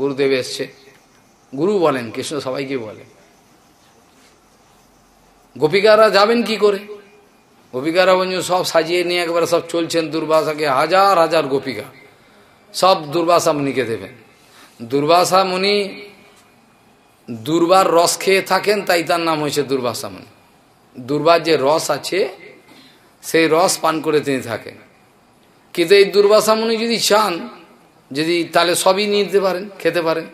গুরুদেব এসছে গুরু বলেন কৃষ্ণ সবাইকে বলে গোপিকারা যাবেন কি করে গোপিকারা বঞ্জন সব সাজিয়ে নিয়ে একবারে সব চলছেন দুর্বাসাকে হাজার হাজার গোপিকা সব দুর্বাসা মুনিকে দেবেন দুর্বাসা মুনি দুর্বার রস খেয়ে থাকেন তাই তার নাম হয়েছে দুর্বাসা মুনি দুর্বার যে রস আছে সেই রস পান করে তিনি থাকেন কিন্তু এই দুর্বাসা মুনি যদি চান যদি তাহলে সবই নিতে পারেন খেতে পারেন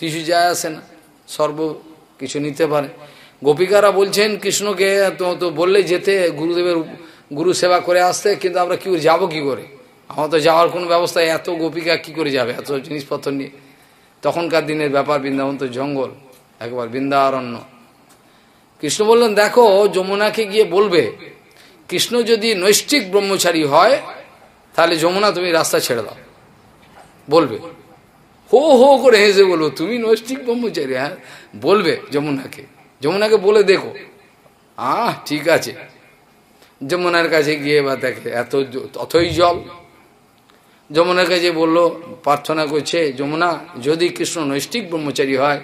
কিছু যায় আসে না সর্ব কিছু নিতে পারে গোপিকারা বলছেন কৃষ্ণকে তো বললে যেতে গুরুদেবের গুরু সেবা করে আসতে কিন্তু আমরা কি যাবো কি করে আমার তো যাওয়ার কোনো ব্যবস্থা এত গোপিকা কি করে যাবে এত জিনিসপত্র নিয়ে তখনকার দিনের ব্যাপার বৃন্দাবন তো জঙ্গল একবার বৃন্দারণ্য কৃষ্ণ বললেন দেখো যমুনাকে গিয়ে বলবে কৃষ্ণ যদি নৈষ্ঠিক ব্রহ্মচারী হয় তাহলে যমুনা তুমি রাস্তা ছেড়ে দাও বলবে হো হো করে হেসে বলবো তুমি নৈষ্ঠিক ব্রহ্মচারী হ্যাঁ বলবে যমুনাকে যমুনাকে বলে দেখো আহ ঠিক আছে যমুনার কাছে গিয়ে বা দেখে এত অথই জল যমুনাকে যে বললো প্রার্থনা করছে যমুনা যদি কৃষ্ণ নৈষ্ঠিক ব্রহ্মচারী হয়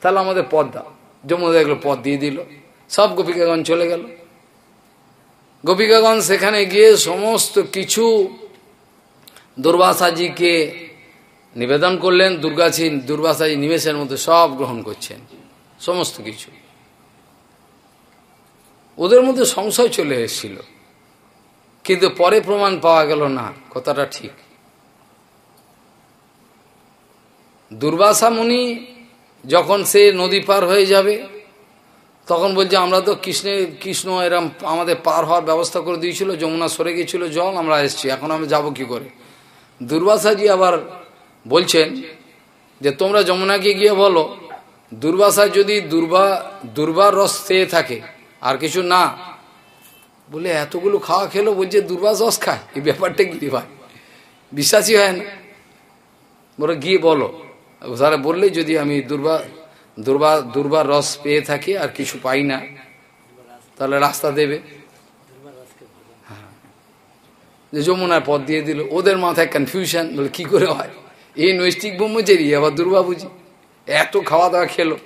তাহলে আমাদের পদ দাও যমুনা দেখলো পদ দিয়ে দিল সব গোপিকাগণ চলে গেল গোপিকাগণ সেখানে গিয়ে সমস্ত কিছু দুর্বাসাজিকে নিবেদন করলেন দুর্গাজি দুর্বাসাজি নিমেষের মধ্যে সব গ্রহণ করছেন সমস্ত কিছু ওদের মধ্যে সংশয় চলে এসেছিল কিন্তু পরে প্রমাণ পাওয়া গেল না কথাটা ঠিক দুর্বাসা মুনি যখন সে নদী পার হয়ে যাবে তখন বলছে আমরা তো কৃষ্ণে কৃষ্ণ এরম আমাদের পার হওয়ার ব্যবস্থা করে দিয়েছিল যমুনা সরে গিয়েছিল জল আমরা এসছি এখন আমি যাব কি করে দুর্বাসাজি আবার বলছেন যে তোমরা যমুনাকে গিয়ে বলো দুর্বাসা যদি দুর্বা দুর্বার রস খেয়ে থাকে আর কিছু না বলে এতগুলো খাওয়া খেলো বলছে দুর্বাস রস খায় এই ব্যাপারটা কি ভাই বিশ্বাসই হয় না বলে গিয়ে বলো তারা বললেই যদি আমি দুর্বা দুর্বা দুর্বার রস পেয়ে থাকি আর কিছু পাই না তাহলে রাস্তা দেবে হ্যাঁ। যে যমুনার পথ দিয়ে দিল ওদের মাথায় কনফিউশন বলে কী করে হয় এই নৈষ্টিক ব্রহ্মচারি আবার দুর্বা বুঝি এত খাওয়া দাওয়া খেলো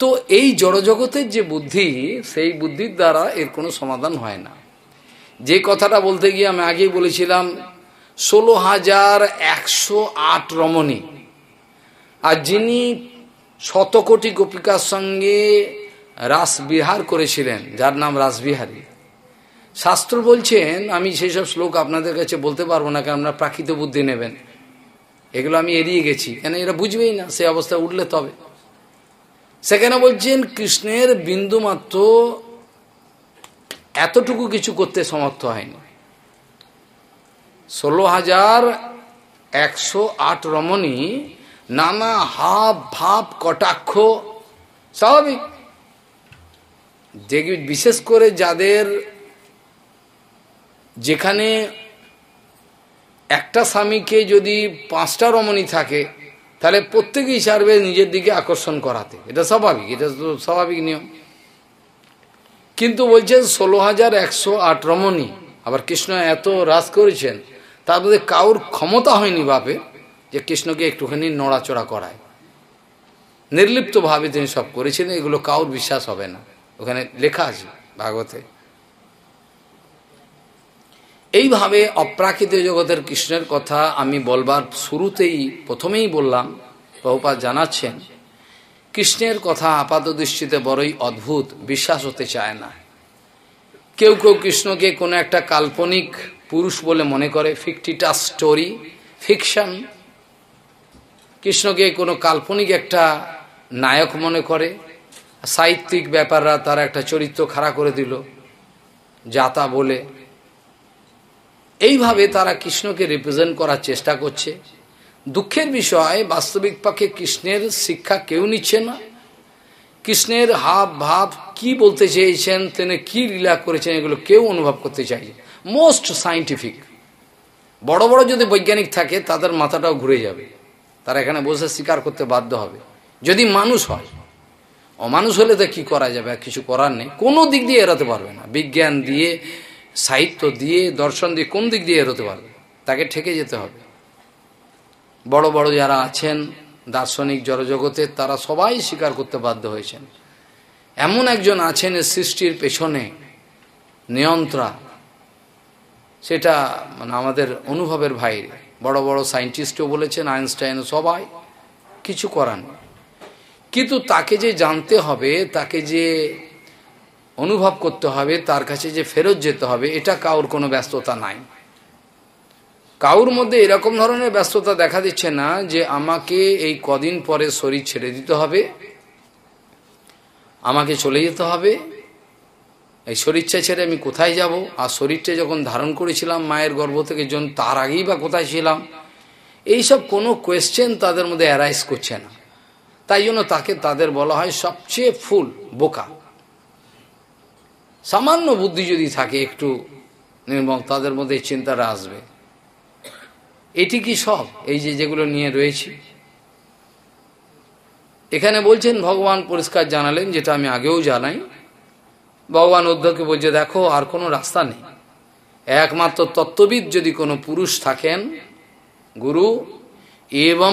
তো এই জড়জগতের যে বুদ্ধি সেই বুদ্ধির দ্বারা এর কোনো সমাধান হয় না যে কথাটা বলতে গিয়ে আমি আগেই বলেছিলাম ষোলো হাজার একশো আট রমণী আর যিনি শতকোটি গোপিকার সঙ্গে রাসবিহার করেছিলেন যার নাম রাসবিহারী শাস্ত্র বলছেন আমি সেই সব শ্লোক আপনাদের কাছে বলতে পারবো না কারণ আপনার প্রাকৃত বুদ্ধি নেবেন এগুলো আমি এড়িয়ে গেছি কেন এরা বুঝবেই না সে অবস্থা উঠলে তবে সেখানে বলছেন কৃষ্ণের বিন্দুমাত্র এতটুকু কিছু করতে সমর্থ হয়নি ষোলো হাজার একশো আট রমণী নানা হাব ভাব কটাক্ষ স্বাভাবিক দেখবি বিশেষ করে যাদের যেখানে একটা স্বামীকে যদি পাঁচটা রমণী থাকে তাহলে প্রত্যেকেই চাইবে নিজের দিকে আকর্ষণ করাতে এটা স্বাভাবিক এটা তো স্বাভাবিক নিয়ম কিন্তু বলছেন ষোলো হাজার একশো আট রমণী আবার কৃষ্ণ এত রাজ করেছেন তার মধ্যে কাউর ক্ষমতা হয়নি বাপের যে কৃষ্ণকে একটুখানি নড়াচড়া করায় নির্লিপ্তভাবে তিনি সব করেছিলেন এগুলো কাউর বিশ্বাস হবে না ওখানে লেখা আছে ভাগবতে এইভাবে অপ্রাকৃত জগতের কৃষ্ণের কথা আমি বলবার শুরুতেই প্রথমেই বললাম বহুপা জানাচ্ছেন কৃষ্ণের কথা আপাত দৃষ্টিতে বড়ই অদ্ভুত বিশ্বাস হতে চায় না কেউ কেউ কৃষ্ণকে কোনো একটা কাল্পনিক পুরুষ বলে মনে করে ফিকটিটা স্টোরি ফিকশন কৃষ্ণকে কোনো কাল্পনিক একটা নায়ক মনে করে সাহিত্যিক ব্যাপাররা তারা একটা চরিত্র খাড়া করে দিল যাতা বলে এইভাবে তারা কৃষ্ণকে রিপ্রেজেন্ট করার চেষ্টা করছে দুঃখের বিষয় বাস্তবিক পক্ষে কৃষ্ণের শিক্ষা কেউ নিচ্ছে না কৃষ্ণের হাব ভাব কি বলতে চেয়েছেন তিনি কি লীলা করেছেন এগুলো কেউ অনুভব করতে চাইছে মোস্ট সাইন্টিফিক বড় বড় যদি বৈজ্ঞানিক থাকে তাদের মাথাটাও ঘুরে যাবে তারা এখানে বসে স্বীকার করতে বাধ্য হবে যদি মানুষ হয় অমানুষ হলে তো কী করা যাবে কিছু করার নেই কোনো দিক দিয়ে এড়াতে পারবে না বিজ্ঞান দিয়ে সাহিত্য দিয়ে দর্শন দিয়ে কোন দিক দিয়ে এড়াতে পারবে তাকে ঠেকে যেতে হবে বড় বড় যারা আছেন দার্শনিক জড়জগতে তারা সবাই স্বীকার করতে বাধ্য হয়েছেন এমন একজন আছেন সৃষ্টির পেছনে নিয়ন্ত্রা সেটা মানে আমাদের অনুভবের বাইরে বড় বড় সায়েন্টিস্টও বলেছেন আইনস্টাইন সবাই কিছু করান কিন্তু তাকে যে জানতে হবে তাকে যে অনুভব করতে হবে তার কাছে যে ফেরত যেতে হবে এটা কাউর কোনো ব্যস্ততা নাই কাউর মধ্যে এরকম ধরনের ব্যস্ততা দেখা দিচ্ছে না যে আমাকে এই কদিন পরে শরীর ছেড়ে দিতে হবে আমাকে চলে যেতে হবে এই শরীরটা ছেড়ে আমি কোথায় যাব আর শরীরটা যখন ধারণ করেছিলাম মায়ের গর্ভ থেকে জন তার আগেই বা কোথায় ছিলাম এইসব কোনো কোয়েশ্চেন তাদের মধ্যে অ্যারাইজ করছে না তাই জন্য তাকে তাদের বলা হয় সবচেয়ে ফুল বোকা সামান্য বুদ্ধি যদি থাকে একটু নির্মম তাদের মধ্যে চিন্তাটা আসবে এটি কি সব এই যে যেগুলো নিয়ে রয়েছি এখানে বলছেন ভগবান পরিষ্কার জানালেন যেটা আমি আগেও জানাই ভগবান উদ্ধবকে বলছে দেখো আর কোনো রাস্তা নেই একমাত্র তত্ত্ববিদ যদি কোনো পুরুষ থাকেন গুরু এবং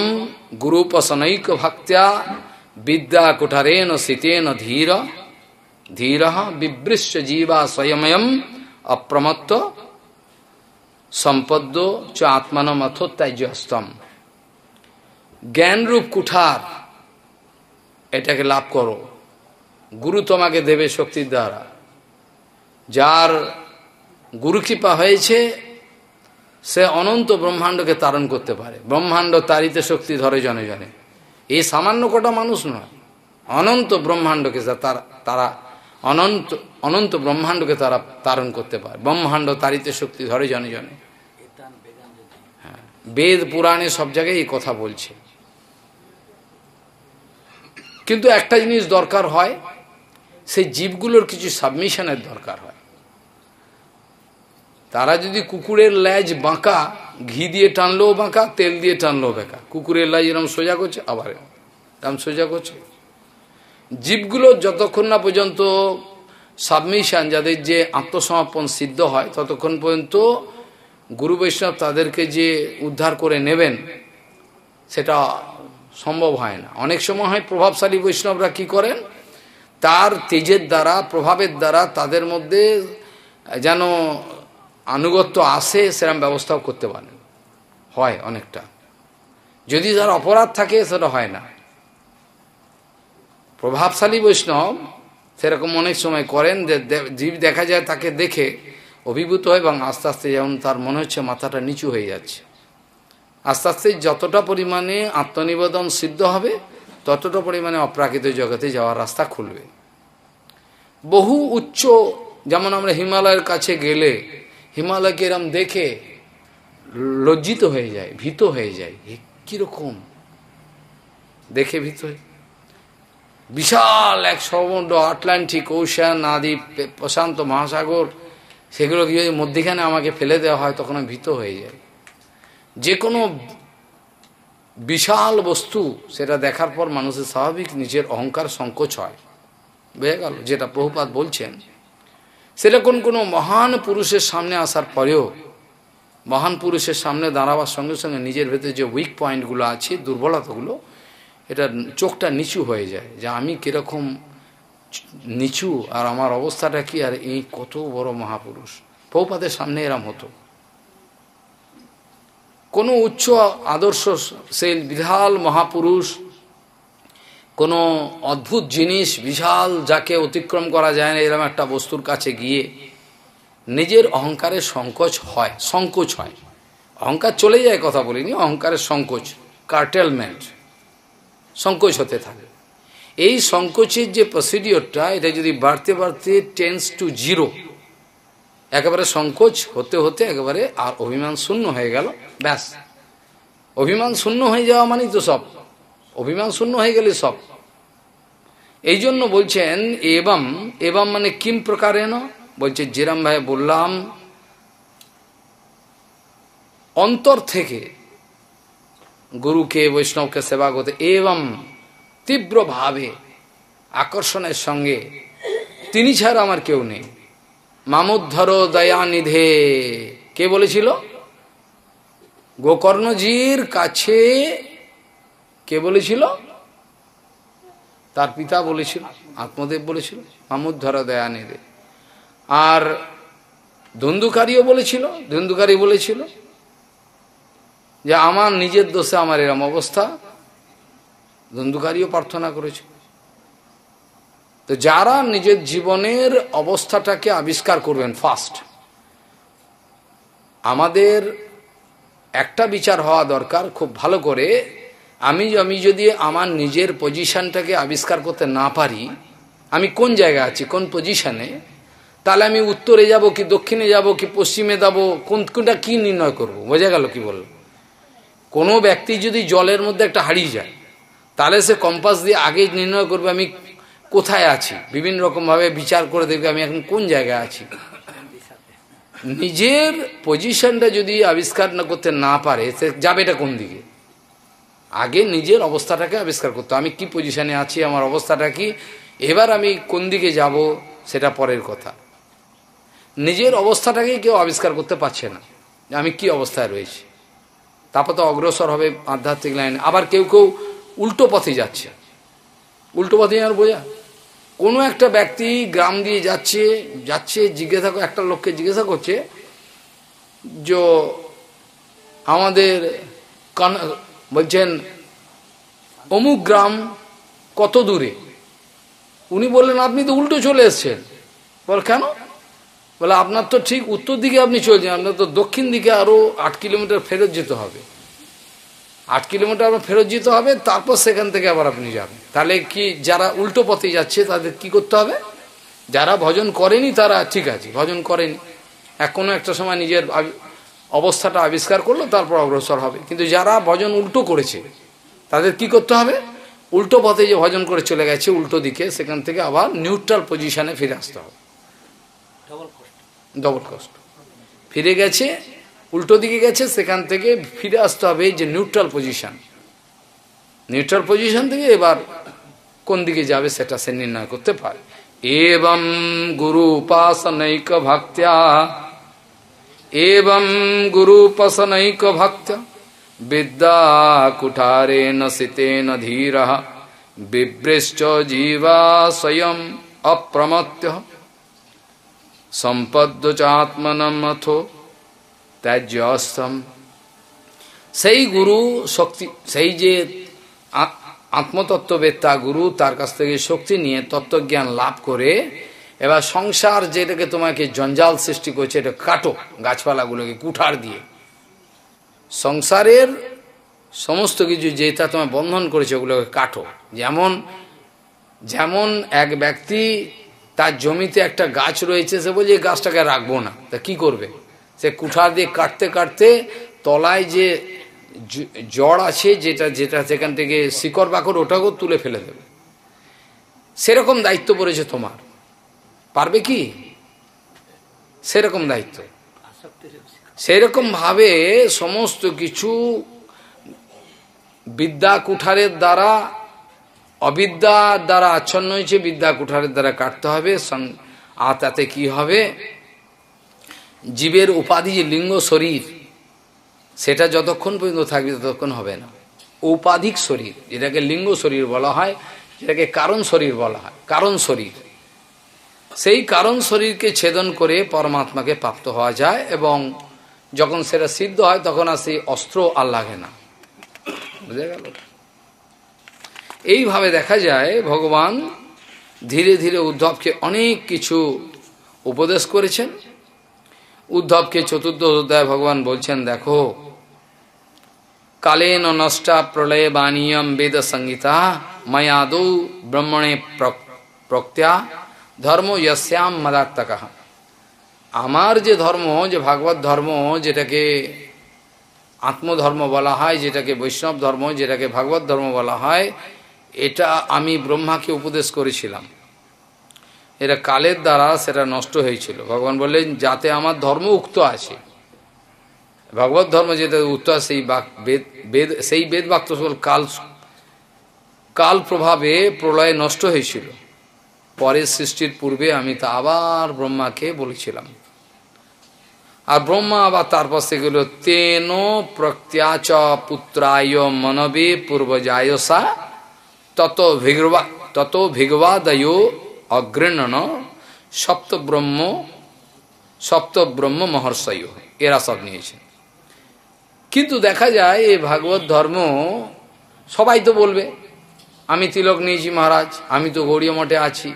গুরুপসনৈক ভক্তা বিদ্যা কুঠারেন শীতেন ধীর ধীর বিবৃশ জীবা স্বয়ময় অপ্রমত্ত সম্পদ্য চ আত্মানম অথত্যাজ্য জ্ঞানরূপ কুঠার এটাকে লাভ করো গুরু তোমাকে দেবে শক্তির দ্বারা যার গুরু হয়েছে সে অনন্ত ব্রহ্মাণ্ডকে তারণ করতে পারে ব্রহ্মাণ্ড তারিতে শক্তি ধরে জনে জনে এই সামান্য কটা মানুষ নয় অনন্ত ব্রহ্মাণ্ডকে তারা তারা অনন্ত অনন্ত ব্রহ্মাণ্ডকে তারা তারণ করতে পারে ব্রহ্মাণ্ড তারিতে শক্তি ধরে জনে জনে হ্যাঁ বেদ পুরাণে সব জায়গায় এই কথা বলছে কিন্তু একটা জিনিস দরকার হয় সেই জীবগুলোর কিছু সাবমিশনের দরকার হয় তারা যদি কুকুরের ল্যাজ বাঁকা ঘি দিয়ে টানলেও বাঁকা তেল দিয়ে টানলেও বাঁকা কুকুরের ল্যাজ এরম সোজা করছে আবার এরম সোজা করছে জীবগুলো যতক্ষণ না পর্যন্ত সাবমিশন যাদের যে আত্মসমর্পণ সিদ্ধ হয় ততক্ষণ পর্যন্ত গুরু বৈষ্ণব তাদেরকে যে উদ্ধার করে নেবেন সেটা সম্ভব হয় না অনেক সময় হয় প্রভাবশালী বৈষ্ণবরা কি করেন তার তেজের দ্বারা প্রভাবের দ্বারা তাদের মধ্যে যেন আনুগত্য আসে সেরম ব্যবস্থাও করতে পারেন হয় অনেকটা যদি যার অপরাধ থাকে সেটা হয় না প্রভাবশালী বৈষ্ণব সেরকম অনেক সময় করেন যে জীব দেখা যায় তাকে দেখে অভিভূত হয় এবং আস্তে আস্তে যেমন তার মনে হচ্ছে মাথাটা নিচু হয়ে যাচ্ছে আস্তে আস্তে যতটা পরিমাণে আত্মনিবেদন সিদ্ধ হবে ততটা পরিমাণে অপ্রাকৃত জগতে যাওয়ার রাস্তা খুলবে বহু উচ্চ যেমন আমরা হিমালয়ের কাছে গেলে হিমালয়কে এরম দেখে লজ্জিত হয়ে যায় ভীত হয়ে যায় কীরকম দেখে ভীত বিশাল এক সমুদ্র আটলান্টিক ওশান আদি প্রশান্ত মহাসাগর সেগুলো গিয়ে মধ্যেখানে আমাকে ফেলে দেওয়া হয় তখন আমি ভীত হয়ে যায় যে কোনো বিশাল বস্তু সেটা দেখার পর মানুষের স্বাভাবিক নিজের অহংকার সংকোচ হয় বুঝে গেল যেটা প্রভুপাত বলছেন সেটা কোন কোনো মহান পুরুষের সামনে আসার পরেও মহান পুরুষের সামনে দাঁড়াবার সঙ্গে সঙ্গে নিজের ভেতরে যে উইক পয়েন্টগুলো আছে দুর্বলতাগুলো এটা চোখটা নিচু হয়ে যায় যে আমি কীরকম নিচু আর আমার অবস্থাটা কি আর এই কত বড় মহাপুরুষ বহুপাতের সামনে এরম হতো কোনো উচ্চ আদর্শ সেই বিশাল মহাপুরুষ কোনো অদ্ভুত জিনিস বিশাল যাকে অতিক্রম করা যায় না এরকম একটা বস্তুর কাছে গিয়ে নিজের অহংকারের সংকোচ হয় সংকোচ হয় অহংকার চলে যায় কথা বলিনি অহংকারের সংকোচ কার্টেলমেন্ট সংকোচ হতে থাকে এই সংকোচের যে প্রসিডিওরটা এটা যদি বাড়তে বাড়তে টেন্স টু জিরো একেবারে সংকোচ হতে হতে একেবারে আর অভিমান শূন্য হয়ে গেল ব্যাস অভিমান শূন্য হয়ে যাওয়া মানেই তো সব অভিমান শূন্য হয়ে গেলে সব এই জন্য বলছেন এবং এবং মানে কিম প্রকারেন বলছে জেরাম ভাই বললাম অন্তর থেকে গুরুকে বৈষ্ণবকে সেবা করতে এবং তীব্রভাবে আকর্ষণের সঙ্গে তিনি ছাড়া আমার কেউ নেই মামুদ্ধর দয়ানিধে কে বলেছিল গোকর্ণজির কাছে কে বলেছিল তার পিতা বলেছিল আত্মদেব বলেছিল মামুদ্ধর দয়ানিধে আর ধন্দুকারীও বলেছিল ধন্দুকারী বলেছিল যে আমার নিজের দোষে আমার এরম অবস্থা ধন্দুকারীও প্রার্থনা করেছিল তো যারা নিজের জীবনের অবস্থাটাকে আবিষ্কার করবেন ফার্স্ট আমাদের একটা বিচার হওয়া দরকার খুব ভালো করে আমি আমি যদি আমার নিজের পজিশানটাকে আবিষ্কার করতে না পারি আমি কোন জায়গায় আছি কোন পজিশানে তাহলে আমি উত্তরে যাব কি দক্ষিণে যাব কি পশ্চিমে যাব কোন কোনটা কি নির্ণয় করব বোঝা গেল কি বলল কোনো ব্যক্তি যদি জলের মধ্যে একটা হারিয়ে যায় তাহলে সে কম্পাস দিয়ে আগে নির্ণয় করবে আমি কোথায় আছি বিভিন্ন রকমভাবে বিচার করে দেখবে আমি এখন কোন জায়গায় আছি নিজের পজিশনটা যদি আবিষ্কার না করতে না পারে সে যাবে এটা কোন দিকে আগে নিজের অবস্থাটাকে আবিষ্কার করতে আমি কি পজিশনে আছি আমার অবস্থাটা কি এবার আমি কোন দিকে যাব সেটা পরের কথা নিজের অবস্থাটাকে কেউ আবিষ্কার করতে পারছে না আমি কি অবস্থায় রয়েছি তারপর তো অগ্রসর হবে আধ্যাত্মিক লাইনে আবার কেউ কেউ উল্টো পথে যাচ্ছে উল্টো পথে আর বোঝা কোনো একটা ব্যক্তি গ্রাম দিয়ে যাচ্ছে যাচ্ছে জিজ্ঞাসা একটা লোককে জিজ্ঞাসা করছে যে আমাদের কান বলছেন অমুক গ্রাম কত দূরে উনি বললেন আপনি তো উল্টো চলে এসছেন বল কেন বলে আপনার তো ঠিক উত্তর দিকে আপনি চলছেন আপনার তো দক্ষিণ দিকে আরও আট কিলোমিটার ফেরত যেতে হবে আট কিলোমিটার আবার ফেরত যেতে হবে তারপর সেখান থেকে আবার আপনি যাবেন তাহলে কি যারা উল্টো পথে যাচ্ছে তাদের কি করতে হবে যারা ভজন করেনি তারা ঠিক আছে ভজন করেনি এক কোনো একটা সময় নিজের অবস্থাটা আবিষ্কার করলো তারপর অগ্রসর হবে কিন্তু যারা ভজন উল্টো করেছে তাদের কি করতে হবে উল্টো পথে যে ভজন করে চলে গেছে উল্টো দিকে সেখান থেকে আবার নিউট্রাল পজিশানে ফিরে আসতে হবে ডবল কষ্ট ফিরে গেছে উল্টো দিকে গেছে সেখান থেকে ফিরে আসতে হবে যে নিউট্রাল পজিশন নিউট্রাল পজিশন থেকে এবার কোন দিকে যাবে সেটা সে নির্ণয় করতে পারে এবং গুরু উপাসনৈক ভক্ত্যা এবং গুরু উপাসনৈক ভক্ত্যা বিদ্যা কুঠারে নিতে ধীর বিভ্রেশ্চ জীবা স্বয়ং অপ্রমত্য সম্পদ্য চাত্মনমথো অস্তম সেই গুরু শক্তি সেই যে আত্মতত্ত্ববেত্তা গুরু তার কাছ থেকে শক্তি নিয়ে তত্ত্বজ্ঞান লাভ করে এবার সংসার যেটাকে তোমাকে জঞ্জাল সৃষ্টি করছে এটা কাটো গাছপালাগুলোকে কুঠার দিয়ে সংসারের সমস্ত কিছু যেটা তোমার বন্ধন করেছে ওগুলোকে কাটো যেমন যেমন এক ব্যক্তি তার জমিতে একটা গাছ রয়েছে সে বলছে এই গাছটাকে রাখবো না তা কি করবে সে কুঠার দিয়ে কাটতে কাটতে তলায় যে জড় আছে যেটা যেটা সেখান থেকে শিকড় বাকড় ওটাকেও তুলে ফেলে দেবে সেরকম দায়িত্ব পড়েছে তোমার পারবে কি সেরকম দায়িত্ব সেরকমভাবে সমস্ত কিছু বিদ্যা কুঠারের দ্বারা অবিদ্যার দ্বারা আচ্ছন্ন হয়েছে বিদ্যা কুঠারের দ্বারা কাটতে হবে আর তাতে কি হবে জীবের উপাধি যে লিঙ্গ শরীর সেটা যতক্ষণ পর্যন্ত থাকবে ততক্ষণ হবে না উপাধিক শরীর যেটাকে লিঙ্গ শরীর বলা হয় যেটাকে কারণ শরীর বলা হয় কারণ শরীর সেই কারণ শরীরকে ছেদন করে পরমাত্মাকে প্রাপ্ত হওয়া যায় এবং যখন সেটা সিদ্ধ হয় তখন আর সেই অস্ত্র আর লাগে না বুঝে গেল এইভাবে দেখা যায় ভগবান ধীরে ধীরে উদ্ধবকে অনেক কিছু উপদেশ করেছেন উদ্ধবকে চতুর্থ অধ্যায় ভগবান বলছেন দেখো কালেন নষ্টা প্রলয় বাণীয়ম বেদ সংহিতা মায়াদৌ ব্রহ্মণে প্রক্ত্যা ধর্ম ইয়শ্যাম মদাত্মকা আমার যে ধর্ম যে ভাগবত ধর্ম যেটাকে আত্মধর্ম বলা হয় যেটাকে বৈষ্ণব ধর্ম যেটাকে ভাগবত ধর্ম বলা হয় এটা আমি ব্রহ্মাকে উপদেশ করেছিলাম এটা কালের দ্বারা সেটা নষ্ট হয়েছিল ভগবান বললেন যাতে আমার ধর্ম উক্ত আছে ভগবত ধর্ম যেটা উক্ত আছে সেই বেদ বেদ সেই বেদ বাক্য কাল কাল প্রভাবে প্রলয়ে নষ্ট হয়েছিল পরের সৃষ্টির পূর্বে আমি তা আবার ব্রহ্মাকে বলেছিলাম আর ব্রহ্মা আবার তারপর সেগুলো তেন প্রত্যাচ পুত্রায় মনবে পূর্বজায়সা তত ভিগবা তত ভিগবাদয় অগ্রণন সপ্তব্রহ্ম সপ্তব্রহ্ম মহর্ষয় এরা সব নিয়েছেন কিন্তু দেখা যায় এই ভাগবত ধর্ম সবাই তো বলবে আমি তিলক নিয়েছি মহারাজ আমি তো গৌরীয় মঠে আছি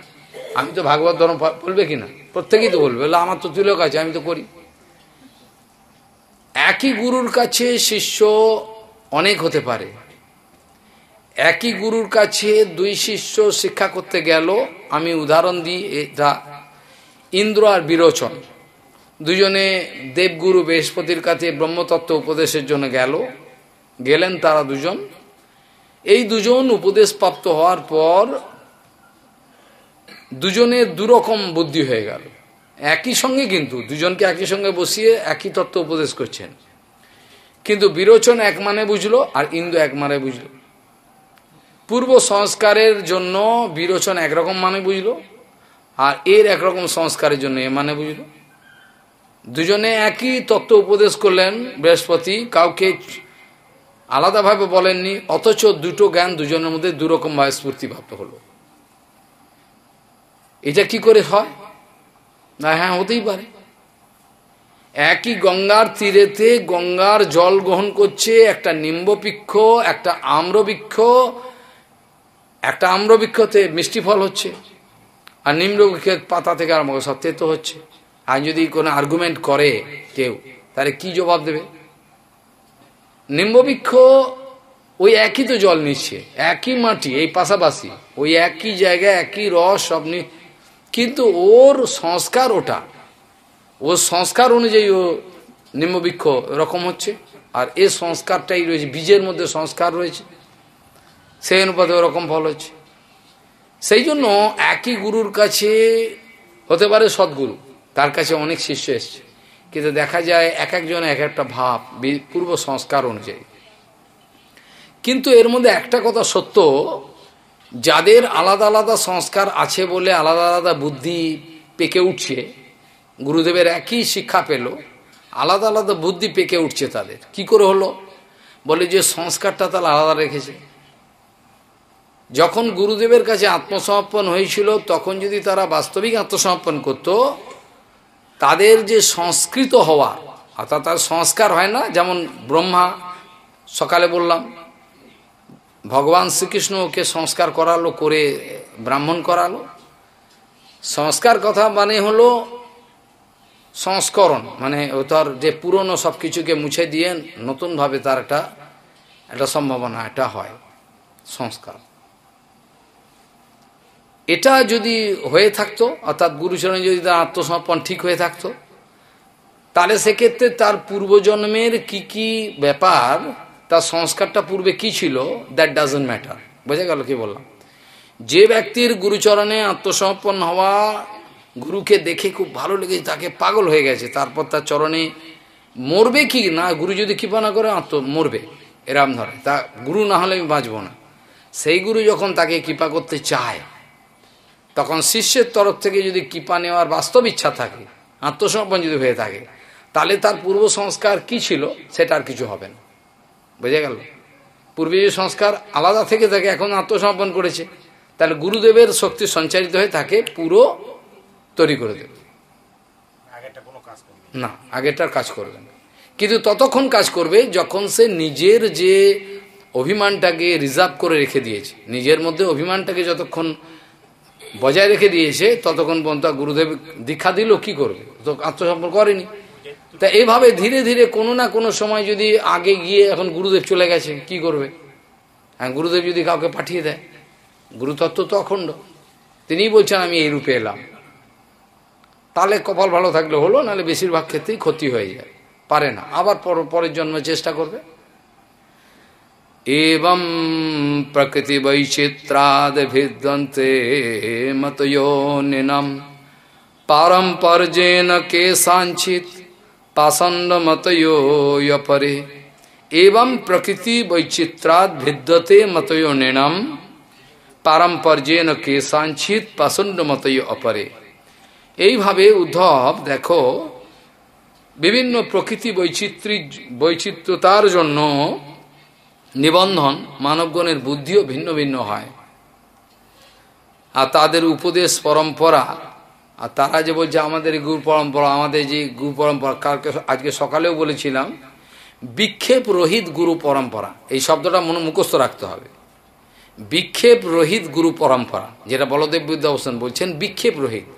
আমি তো ভাগবত ধর্ম বলবে কিনা প্রত্যেকেই তো বলবে আমার তো তিলক আছে আমি তো করি একই গুরুর কাছে শিষ্য অনেক হতে পারে একই গুরুর কাছে দুই শিষ্য শিক্ষা করতে গেল আমি উদাহরণ দিই এটা ইন্দ্র আর বিরোচন দুজনে দেবগুরু বৃহস্পতির কাছে ব্রহ্মতত্ত্ব উপদেশের জন্য গেল গেলেন তারা দুজন এই দুজন উপদেশ প্রাপ্ত হওয়ার পর দুজনে দুরকম বুদ্ধি হয়ে গেল একই সঙ্গে কিন্তু দুজনকে একই সঙ্গে বসিয়ে একই তত্ত্ব উপদেশ করছেন কিন্তু বিরোচন এক মানে বুঝলো আর ইন্দু এক মানে বুঝলো পূর্ব সংস্কারের জন্য বিরোচন একরকম মানে বুঝলো আর এর একরকম সংস্কারের জন্য এ মানে বুঝলো দুজনে একই তত্ত্ব উপদেশ করলেন বৃহস্পতি কাউকে আলাদাভাবে বলেননি অথচ দুটো জ্ঞান দুজনের মধ্যে দুরকমভাবে স্ফূর্তিপ্রাপ্ত হলো এটা কি করে হয় না হ্যাঁ হতেই পারে একই গঙ্গার তীরেতে গঙ্গার জল গ্রহণ করছে একটা নিম্ববৃক্ষ একটা আম্রবৃক্ষ একটা আম্রবৃক্ষতে মিষ্টি ফল হচ্ছে আর নিম্নবৃক্ষ পাতা থেকে আর সব তো হচ্ছে আর যদি কোনো আর্গুমেন্ট করে কেউ তাহলে কি জবাব দেবে নিম্নবৃক্ষ ওই একই তো জল নিচ্ছে একই মাটি এই পাশাপাশি ওই একই জায়গায় একই রস সব কিন্তু ওর সংস্কার ওটা ওর সংস্কার অনুযায়ী ও নিম্নবৃক্ষ রকম হচ্ছে আর এ সংস্কারটাই রয়েছে বীজের মধ্যে সংস্কার রয়েছে সেই অনুপাতে ওরকম ফল হচ্ছে সেই জন্য একই গুরুর কাছে হতে পারে সদ্গুরু তার কাছে অনেক শিষ্য এসছে কিন্তু দেখা যায় এক একজন এক একটা ভাব পূর্ব সংস্কার অনুযায়ী কিন্তু এর মধ্যে একটা কথা সত্য যাদের আলাদা আলাদা সংস্কার আছে বলে আলাদা আলাদা বুদ্ধি পেকে উঠছে গুরুদেবের একই শিক্ষা পেল আলাদা আলাদা বুদ্ধি পেকে উঠছে তাদের কি করে হলো বলে যে সংস্কারটা তারা আলাদা রেখেছে যখন গুরুদেবের কাছে আত্মসমর্পণ হয়েছিল তখন যদি তারা বাস্তবিক আত্মসমর্পণ করত তাদের যে সংস্কৃত হওয়া অর্থাৎ তার সংস্কার হয় না যেমন ব্রহ্মা সকালে বললাম ভগবান শ্রীকৃষ্ণ ওকে সংস্কার করালো করে ব্রাহ্মণ করালো সংস্কার কথা মানে হলো সংস্করণ মানে ও তার যে পুরনো সব কিছুকে মুছে দিয়ে নতুনভাবে তার একটা একটা সম্ভাবনা এটা হয় সংস্কার এটা যদি হয়ে থাকতো অর্থাৎ গুরুচরণে যদি তার আত্মসমর্পণ ঠিক হয়ে থাকতো তাহলে সেক্ষেত্রে তার পূর্বজন্মের কি কি ব্যাপার তার সংস্কারটা পূর্বে কি ছিল দ্যাট ডাজেন্ট ম্যাটার বোঝা গেল কি বললাম যে ব্যক্তির গুরুচরণে আত্মসমর্পণ হওয়া গুরুকে দেখে খুব ভালো লেগেছে তাকে পাগল হয়ে গেছে তারপর তার চরণে মরবে কি না গুরু যদি কৃপা করে আত্ম মরবে এরাম ধরে তা গুরু না হলে আমি বাঁচব না সেই গুরু যখন তাকে কৃপা করতে চায় তখন শিষ্যের তরফ থেকে যদি কৃপা নেওয়ার বাস্তব ইচ্ছা থাকে আত্মসমর্পণ যদি হয়ে থাকে তাহলে তার পূর্ব সংস্কার কি ছিল সেটা আর কিছু হবে না বোঝা গেল পূর্বে যে সংস্কার আলাদা থেকে থাকে এখন আত্মসমর্পণ করেছে তাহলে গুরুদেবের শক্তি সঞ্চারিত হয়ে থাকে পুরো তৈরি করে দেবে না আগেটার কাজ করবে না কিন্তু ততক্ষণ কাজ করবে যখন সে নিজের যে অভিমানটাকে রিজার্ভ করে রেখে দিয়েছে নিজের মধ্যে অভিমানটাকে যতক্ষণ বজায় রেখে দিয়েছে ততক্ষণ পর্যন্ত গুরুদেব দীক্ষা দিল কি করবে তো আত্মসম্পর্ক করেনি তা এভাবে ধীরে ধীরে কোনো না কোনো সময় যদি আগে গিয়ে এখন গুরুদেব চলে গেছে কি করবে হ্যাঁ গুরুদেব যদি কাউকে পাঠিয়ে দেয় গুরুতত্ত্ব তো অখণ্ড তিনিই বলছেন আমি এই রূপে এলাম তাহলে কপাল ভালো থাকলে হলো নাহলে বেশিরভাগ ক্ষেত্রেই ক্ষতি হয়ে যায় পারে না আবার পরের জন্ম চেষ্টা করবে एवं प्रकृति वैचित्राद भिद्वंते मत यो निनम पारंपरजेन के सांचित पाषंड मत यो यपरे एवं प्रकृति वैचित्राद भिद्वते मत यो निनम पारंपरजेन के सांचित पाषंड मत यो अपरे यही भावे उद्धव देखो विभिन्न प्रकृति वैचित्री वैचित्रतार जन्नो নিবন্ধন মানবগণের বুদ্ধিও ভিন্ন ভিন্ন হয় আর তাদের উপদেশ পরম্পরা আর তারা যে বলছে আমাদের গুরু পরম্পরা আমাদের যে গুরু পরম্পরা কালকে আজকে সকালেও বলেছিলাম বিক্ষেপ রহিত গুরু পরম্পরা এই শব্দটা মনে মুখস্থ রাখতে হবে বিক্ষেপ রহিত গুরু পরম্পরা যেটা বলদেব বিদ্যাবসান বলছেন বিক্ষেপ রহিত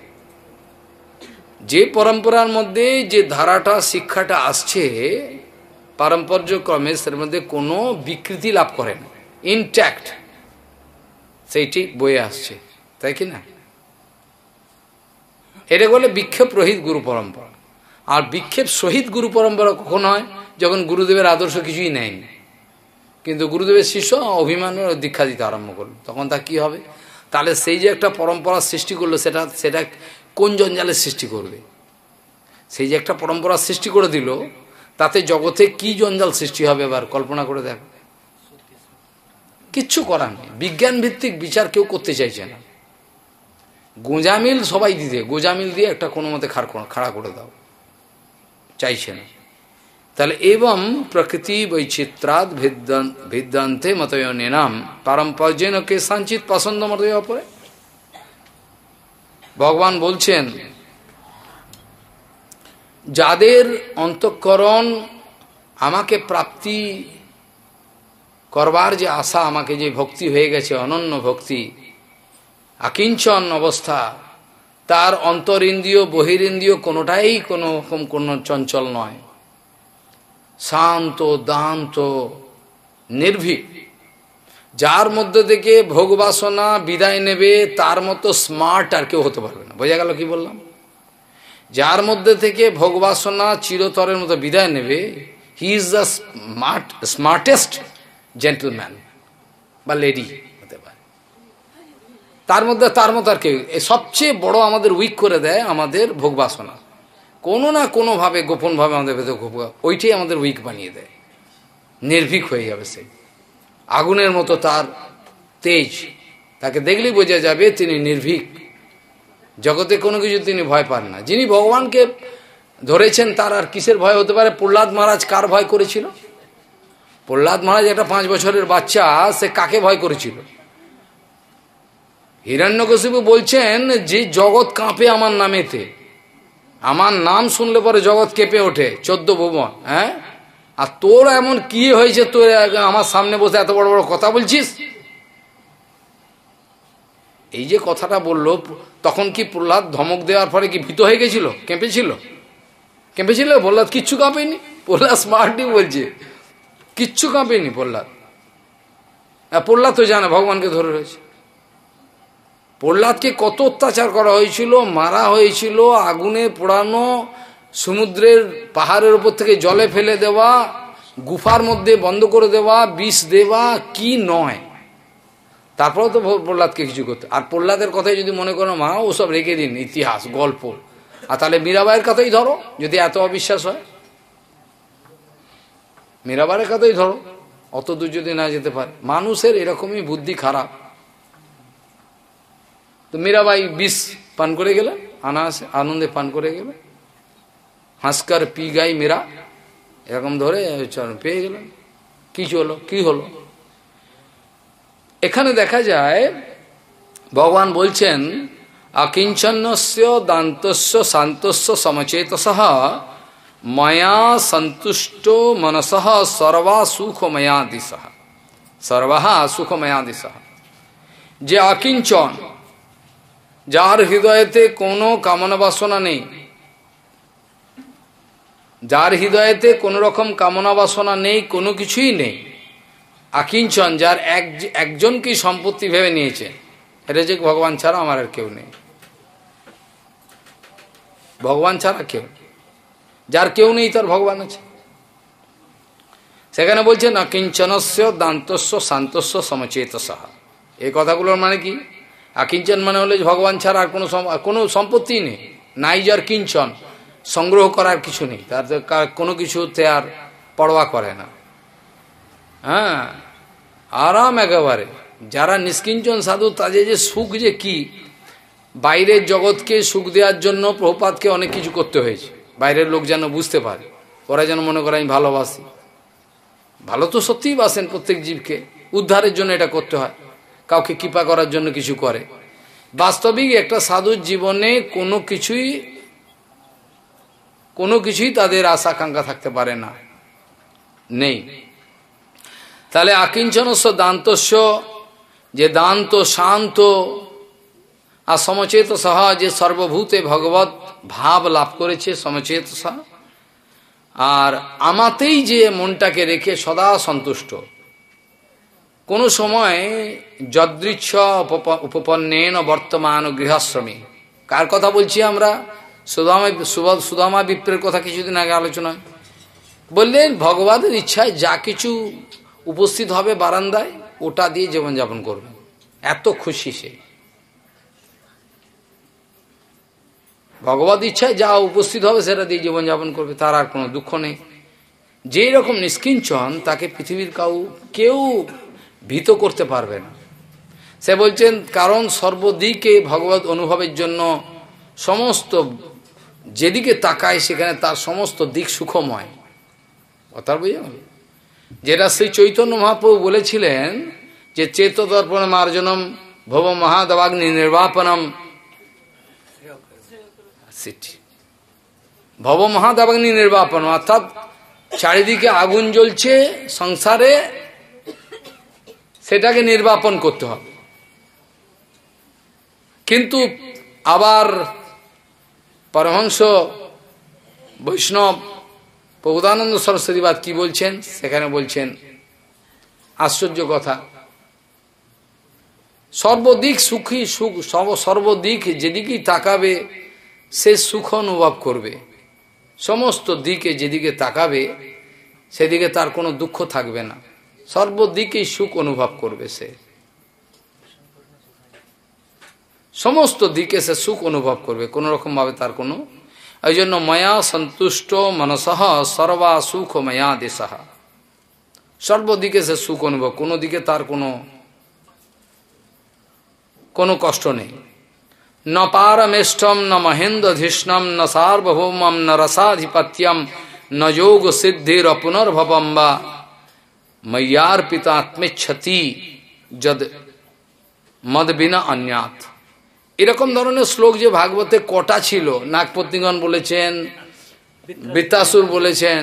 যে পরম্পরার মধ্যে যে ধারাটা শিক্ষাটা আসছে পারম্পর্যক্রমে সের মধ্যে কোনো বিকৃতি লাভ করেন ইনট্যাক্ট সেইটি বয়ে আসছে তাই কি না এটা বলে বিক্ষেপ রহিত গুরু পরম্পরা আর বিক্ষেপ শহীদ গুরু পরম্পরা কখন হয় যখন গুরুদেবের আদর্শ কিছুই নেয়নি কিন্তু গুরুদেবের শিষ্য অভিমানের দীক্ষা দিতে আরম্ভ করল তখন তা কি হবে তাহলে সেই যে একটা পরম্পরা সৃষ্টি করলো সেটা সেটা কোন জঞ্জালের সৃষ্টি করবে সেই যে একটা পরম্পরা সৃষ্টি করে দিল তাতে জগতে কি জঞ্জাল সৃষ্টি হবে এবার কল্পনা করে দেখ কিচ্ছু করার নেই বিজ্ঞান ভিত্তিক বিচার কেউ করতে চাইছে না গোঁজামিল সবাই দিতে গোঁজামিল দিয়ে একটা কোনো মতে খাড়া করে দাও চাইছে না তাহলে এবং প্রকৃতি বৈচিত্রাদ ভিদ্যান্তে মতয় নাম পারম্পর্যেন কে সাঞ্চিত পছন্দ মতয় অপরে ভগবান বলছেন যাদের অন্তঃকরণ আমাকে প্রাপ্তি করবার যে আশা আমাকে যে ভক্তি হয়ে গেছে অনন্য ভক্তি আকিঞ্চন অবস্থা তার অন্তরিন্দ্রিয় বহিরিন্দ্রিয় কোনোটাই কোনো রকম কোনো চঞ্চল নয় শান্ত দান্ত নির্ভীক যার মধ্য থেকে ভোগবাসনা বিদায় নেবে তার মতো স্মার্ট আর কেউ হতে পারবে না বোঝা গেল কি বললাম যার মধ্যে থেকে ভোগবাসনা চিরতরের মতো বিদায় নেবে he is the smart smartest gentleman বা লেডি হতে পারে তার মধ্যে তার মতো আর কেউ সবচেয়ে বড় আমাদের উইক করে দেয় আমাদের ভোগবাসনা কোনো না কোনোভাবে গোপনভাবে আমাদের ভেতর ওইটাই আমাদের উইক বানিয়ে দেয় নির্ভীক হয়ে যাবে সে আগুনের মতো তার তেজ তাকে দেখলেই বোঝা যাবে তিনি নির্ভীক জগতে কোনো কিছু তিনি ভয় পান না যিনি ভগবানকে ধরেছেন তার আর কিসের ভয় হতে পারে প্রহ্লাদ মহারাজ কার ভয় করেছিল প্রহ্লাদ মহারাজ একটা পাঁচ বছরের বাচ্চা সে কাকে ভয় করেছিল হিরণ্যকশিপু বলছেন যে জগৎ কাঁপে আমার নামেতে আমার নাম শুনলে পরে জগৎ কেঁপে ওঠে চোদ্দ ভুবন হ্যাঁ আর তোর এমন কি হয়েছে তোর আমার সামনে বসে এত বড় বড় কথা বলছিস এই যে কথাটা বললো তখন কি প্রহ্লাদ ধমক দেওয়ার পরে কি ভীত হয়ে গেছিল কেঁপেছিল কেঁপেছিল প্রহ্লাদ কিচ্ছু কাঁপেনি প্রহ্লাদ স্মার্টলি বলছে কিচ্ছু কাঁপেনি প্রহ্লাদ প্রহ্লাদ তো জানে ভগবানকে ধরে রয়েছে প্রহ্লাদকে কত অত্যাচার করা হয়েছিল মারা হয়েছিল আগুনে পোড়ানো সমুদ্রের পাহাড়ের উপর থেকে জলে ফেলে দেওয়া গুফার মধ্যে বন্ধ করে দেওয়া বিষ দেওয়া কি নয় তারপরেও তো প্রহ্লাদকে কিছু করতে আর প্রহ্লাদের কথাই যদি মনে করো মা ও সব রেখে দিন ইতিহাস গল্প আর তাহলে মীরাবাইয়ের কথাই ধরো যদি এত অবিশ্বাস হয় মীরাবাইয়ের কথাই ধরো অত দূর যদি না যেতে পারে মানুষের এরকমই বুদ্ধি খারাপ তো মীরাবাই বিষ পান করে গেলে আনাসে আনন্দে পান করে গেলে হাঁসকার পি গাই মেরা এরকম ধরে চরণ পেয়ে গেলেন কিছু হলো কি হলো এখানে দেখা যায় ভগবান বলছেন অকিঞ্চন্যস্য দান্তস্য শান্তস্য সমচেতস ময়া সন্তুষ্ট মনস সর্বা সুখময়া দিশ সর্বাহা সুখময়া দিশ যে অকিঞ্চন যার হৃদয়েতে কোনো কামনা বাসনা নেই যার হৃদয়েতে কোনো রকম কামনা বাসনা নেই কোনো কিছুই নেই আকিঞ্চন যার এক একজনকেই সম্পত্তি ভেবে নিয়েছে এটা যে ভগবান ছাড়া আমার আর কেউ নেই ভগবান ছাড়া কেউ যার কেউ নেই তার ভগবান আছে সেখানে বলছে না কিঞ্চনস্য দান্তস্য শান্তস্য সাহা এই কথাগুলোর মানে কি আকিঞ্চন মানে হলে ভগবান ছাড়া আর কোনো কোনো সম্পত্তি নেই নাই যার কিঞ্চন সংগ্রহ করার কিছু নেই তার কোনো কিছুতে আর পড়োয়া করে না হ্যাঁ আরাম একেবারে যারা নিষ্কিঞ্চন সাধু তাদের যে সুখ যে কি বাইরের জগৎকে সুখ দেওয়ার জন্য প্রপাতকে অনেক কিছু করতে হয়েছে বাইরের লোক যেন বুঝতে পারে ওরা যেন মনে করে আমি ভালোবাসি ভালো তো সত্যিই বাসেন প্রত্যেক জীবকে উদ্ধারের জন্য এটা করতে হয় কাউকে কৃপা করার জন্য কিছু করে বাস্তবিক একটা সাধুর জীবনে কোনো কিছুই কোনো কিছুই তাদের আশা আকাঙ্ক্ষা থাকতে পারে না নেই তাহলে আকিঞ্চনস্য দান্তস্য যে দান্ত শান্ত আর সমচেত সহ যে সর্বভূতে ভগবত ভাব লাভ করেছে সমচেত সহ আর আমাতেই যে মনটাকে রেখে সদা সন্তুষ্ট কোনো সময় যদৃচ্ছ উপপন্নেন বর্তমান গৃহাশ্রমী কার কথা বলছি আমরা সুদামা সুদামা বিপ্রের কথা কিছুদিন আগে আলোচনা বললেন ভগবানের ইচ্ছায় যা কিছু উপস্থিত হবে বারান্দায় ওটা দিয়ে জীবনযাপন করবে এত খুশি সে ভগবত ইচ্ছায় যা উপস্থিত হবে সেটা দিয়ে জীবনযাপন করবে তার আর কোনো দুঃখ নেই যেই রকম নিষ্কিঞ্চন তাকে পৃথিবীর কাউ কেউ ভীত করতে পারবে না সে বলছেন কারণ সর্বদিকে ভগবত অনুভবের জন্য সমস্ত যেদিকে তাকায় সেখানে তার সমস্ত দিক সুখময় কথা বুঝে যেটা শ্রী চৈতন্য মহাপ্রভু বলেছিলেন যে দর্পণ মার্জনম ভব মহাদবাগ্নি নির্বাপনম ভব মহাদবাগ্নি নির্বাপন অর্থাৎ চারিদিকে আগুন জ্বলছে সংসারে সেটাকে নির্বাপন করতে হবে কিন্তু আবার পরমহংস বৈষ্ণব সরস্বতী সরস্বতীবাদ কি বলছেন সেখানে বলছেন আশ্চর্য কথা সর্বদিক সুখী সুখ সর্বদিক যেদিকেই তাকাবে সে সুখ অনুভব করবে সমস্ত দিকে যেদিকে তাকাবে সেদিকে তার কোনো দুঃখ থাকবে না সর্বদিকেই সুখ অনুভব করবে সে সমস্ত দিকে সে সুখ অনুভব করবে কোনো রকমভাবে তার কোনো अजन्म मया संतुष्टो मनसह सर्वा सुख मया देश सर्वदिके से सुख अनुभव को दिखे तार कोनो कष्ट नहीं न पारमेष्टम न महेन्द्रधिष्णम न सार्वभौम न रसाधिपत्यम न योग सिद्धिर पुनर्भवम वा क्षति जद मद बिना अन्यथ এরকম ধরনের শ্লোক যে ভাগবতে কটা ছিল নাগপত্নীগণ বলেছেন বৃত্তাসুর বলেছেন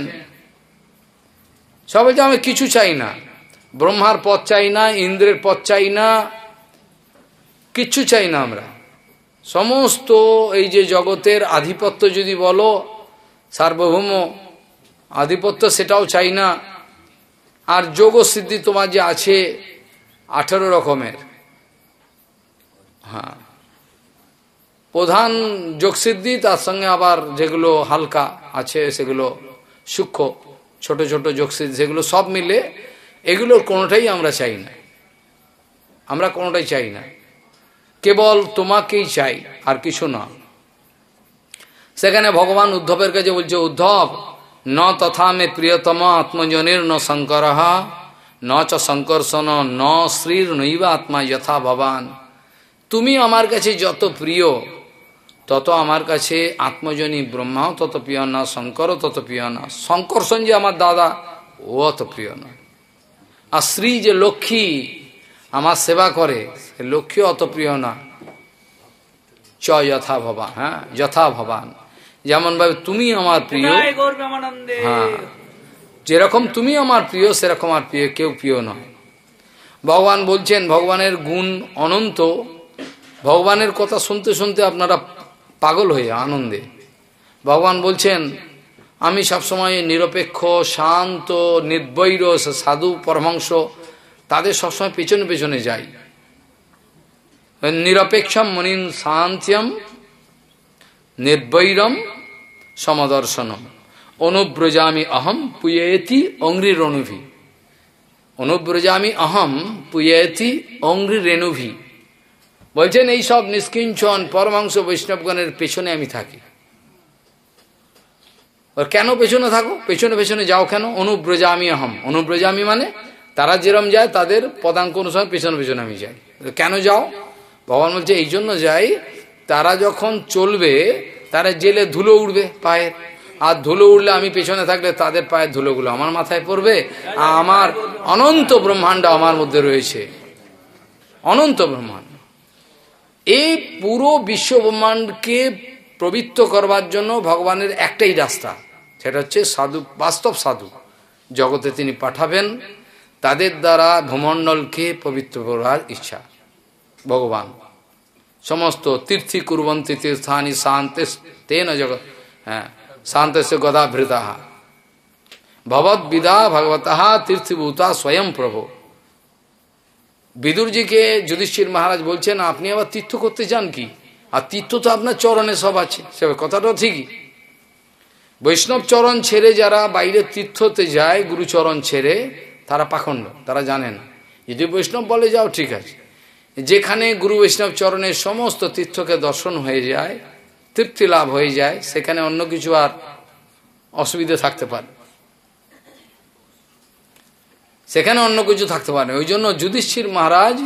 সবাই তো আমি কিছু চাই না ব্রহ্মার পথ চাই না ইন্দ্রের পথ চাই না কিচ্ছু চাই না আমরা সমস্ত এই যে জগতের আধিপত্য যদি বলো সার্বভৌম আধিপত্য সেটাও চাই না আর যোগ সিদ্ধি তোমার যে আছে আঠেরো রকমের হ্যাঁ প্রধান যোগসিদ্ধি তার সঙ্গে আবার যেগুলো হালকা আছে সেগুলো সূক্ষ্ম ছোট ছোট যোগসিদ্ধি সেগুলো সব মিলে এগুলোর কোনোটাই আমরা চাই না আমরা কোনোটাই চাই না কেবল তোমাকেই চাই আর কিছু না সেখানে ভগবান উদ্ধবের কাছে বলছে উদ্ধব ন তথা মে প্রিয়তম আত্মজনের ন শঙ্কর ন চ শঙ্কর্ষণ ন শ্রীর নৈব আত্মা যথা ভবান তুমি আমার কাছে যত প্রিয় তত আমার কাছে আত্মজনী ব্রহ্মাও তত প্রিয় না শঙ্করও তত প্রিয় না শঙ্করসন যে আমার দাদা ও অত প্রিয় না আর শ্রী যে লক্ষ্মী আমার সেবা করে সে লক্ষ্মী অত প্রিয় না চ যথা ভবান হ্যাঁ যথা ভবান যেমন ভাবে তুমি আমার প্রিয় হ্যাঁ যেরকম তুমি আমার প্রিয় সেরকম আর প্রিয় কেউ প্রিয় নয় ভগবান বলছেন ভগবানের গুণ অনন্ত ভগবানের কথা শুনতে শুনতে আপনারা পাগল হয়ে আনন্দে ভগবান বলছেন আমি সবসময় নিরপেক্ষ শান্ত নির্বৈর সাধু পরমাংস তাদের সবসময় পেছনে পেছনে যাই নিরপেক্ষম মনিন শান্ত্যম নির্বৈরম সমদর্শনম অনুব্রজামি অহম পুয়েতি অঙ্গ্রির রণুভি অনুব্রজামি অহম পুয়েতি অঙ্গ্রি রেণুভি বলছেন এই সব নিষ্কিঞ্চন পরমাংস বৈষ্ণবগণের পেছনে আমি থাকি ওর কেন পেছনে থাকো পেছনে পেছনে যাও কেন আমি আহম আমি মানে তারা যেরম যায় তাদের পদাঙ্ক অনুসার পেছনে পেছনে আমি যাই কেন যাও ভগবান বলছে এই জন্য যাই তারা যখন চলবে তারা জেলে ধুলো উঠবে পায়ের আর ধুলো উঠলে আমি পেছনে থাকলে তাদের পায়ের ধুলোগুলো আমার মাথায় পড়বে আর আমার অনন্ত ব্রহ্মাণ্ড আমার মধ্যে রয়েছে অনন্ত ব্রহ্মাণ্ড এই পুরো বিশ্বব্রহ্মাণ্ডকে পবিত্র করবার জন্য ভগবানের একটাই রাস্তা সেটা হচ্ছে সাধু বাস্তব সাধু জগতে তিনি পাঠাবেন তাদের দ্বারা ভূমণ্ডলকে পবিত্র করার ইচ্ছা ভগবান সমস্ত তীর্থি কুরবন্তি তীর্থানি শান্তে তেন জগৎ হ্যাঁ শান্তস্য গদাভৃতা ভগবদ্বিদা ভগবত তীর্থভূতা স্বয়ং প্রভু বিদুরজিকে যুধিষ্ঠির মহারাজ বলছেন আপনি আবার তীর্থ করতে চান কি আর তীর্থ তো আপনার চরণে সব আছে সে কথাটাও ঠিকই বৈষ্ণব চরণ ছেড়ে যারা বাইরে তীর্থতে যায় গুরুচরণ ছেড়ে তারা পাখণ্ড তারা জানে না যদি বৈষ্ণব বলে যাও ঠিক আছে যেখানে গুরু বৈষ্ণব চরণের সমস্ত তীর্থকে দর্শন হয়ে যায় তৃপ্তি লাভ হয়ে যায় সেখানে অন্য কিছু আর অসুবিধে থাকতে পারে সেখানে অন্য কিছু থাকতে পারে ওই জন্য যুধিষ্ঠির মহারাজ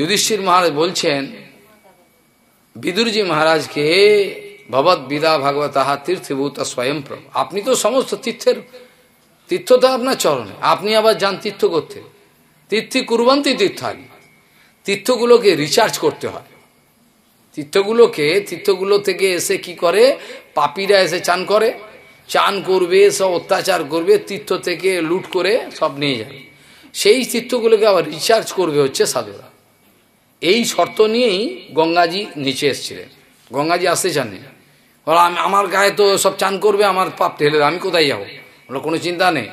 যুধিষ্ঠির মহারাজ বলছেন বিদুরজি মহারাজকে ভবৎ বিদা ভাগবত ভাগবতাহা তীর্থভূত স্বয়ং আপনি তো সমস্ত তীর্থের তীর্থ তো আপনার চরণে আপনি আবার যান তীর্থ করতে তীর্থি তীর্থ আগে তীর্থগুলোকে রিচার্জ করতে হয় তীর্থগুলোকে তীর্থগুলো থেকে এসে কি করে পাপিরা এসে চান করে চান করবে সব অত্যাচার করবে তীর্থ থেকে লুট করে সব নিয়ে যাবে সেই তীর্থগুলোকে আবার রিচার্জ করবে হচ্ছে সাধুরা এই শর্ত নিয়েই গঙ্গাজি নিচে এসছিলেন গঙ্গাজি আসতে চাননি বলো আমি আমার গায়ে তো সব চান করবে আমার পাপ ঠেলে আমি কোথায় যাবো বলো কোনো চিন্তা নেই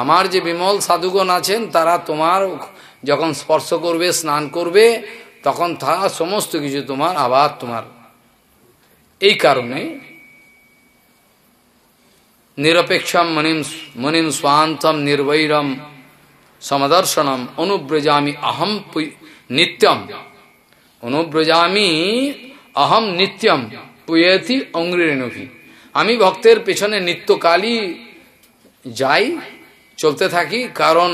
আমার যে বিমল সাধুগণ আছেন তারা তোমার যখন স্পর্শ করবে স্নান করবে তখন থা সমস্ত কিছু তোমার আবার তোমার এই কারণে নিরপেক্ষম মনিম মনিম স্বান্তম নির্বৈরম সমদর্শনম অনুব্রজামি আহম নিত্যম অনুব্রজামি অহম নিত্যম পুয়েতি অঙ্গ্রেণভি আমি ভক্তের পেছনে নিত্যকালই যাই চলতে থাকি কারণ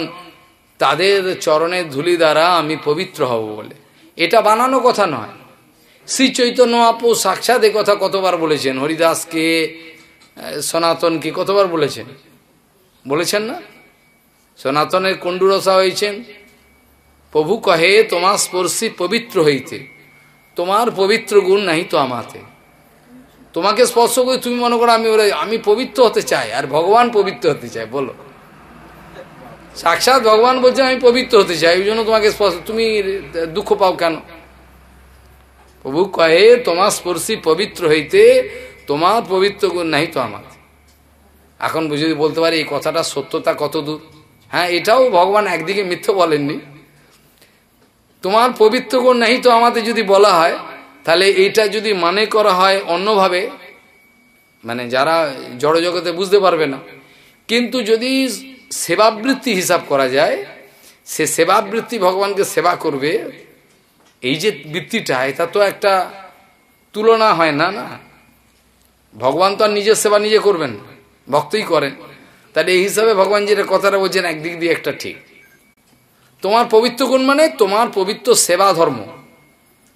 তাদের চরণের ধুলি দ্বারা আমি পবিত্র হব বলে এটা বানানো কথা নয় শ্রী চৈতন্য আপু সাক্ষাৎ কথা কতবার বলেছেন হরিদাসকে সনাতন কি কতবার বলেছেন বলেছেন না সনাতনের কণ্ডুরসা হয়েছেন প্রভু কহে তোমার স্পর্শী পবিত্র হইতে তোমার পবিত্র গুণ নাই তো আমাতে তোমাকে স্পর্শ করে তুমি মনে করো আমি ওরা আমি পবিত্র হতে চাই আর ভগবান পবিত্র হতে চাই বলো সাক্ষাৎ ভগবান বলছেন আমি পবিত্র হতে চাই ওই জন্য তোমাকে স্পর্শ তুমি দুঃখ পাও কেন প্রভু কহে তোমার স্পর্শী পবিত্র হইতে তোমার পবিত্র গুণ নাই তো আমার এখন যদি বলতে পারি এই কথাটা সত্যতা কত দূর হ্যাঁ এটাও ভগবান একদিকে মিথ্যে বলেননি তোমার পবিত্র গুণ নাই তো আমাদের যদি বলা হয় তাহলে এইটা যদি মানে করা হয় অন্যভাবে মানে যারা জড়জগতে বুঝতে পারবে না কিন্তু যদি সেবাবৃত্তি হিসাব করা যায় সে সেবাবৃত্তি ভগবানকে সেবা করবে এই যে বৃত্তিটা এটা তো একটা তুলনা হয় না না ভগবান তো আর নিজের সেবা নিজে করবেন ভক্তই করেন তাহলে এই হিসাবে ভগবান যেটা কথাটা বলছেন একদিক দিয়ে একটা ঠিক তোমার পবিত্র গুণ মানে তোমার পবিত্র সেবা ধর্ম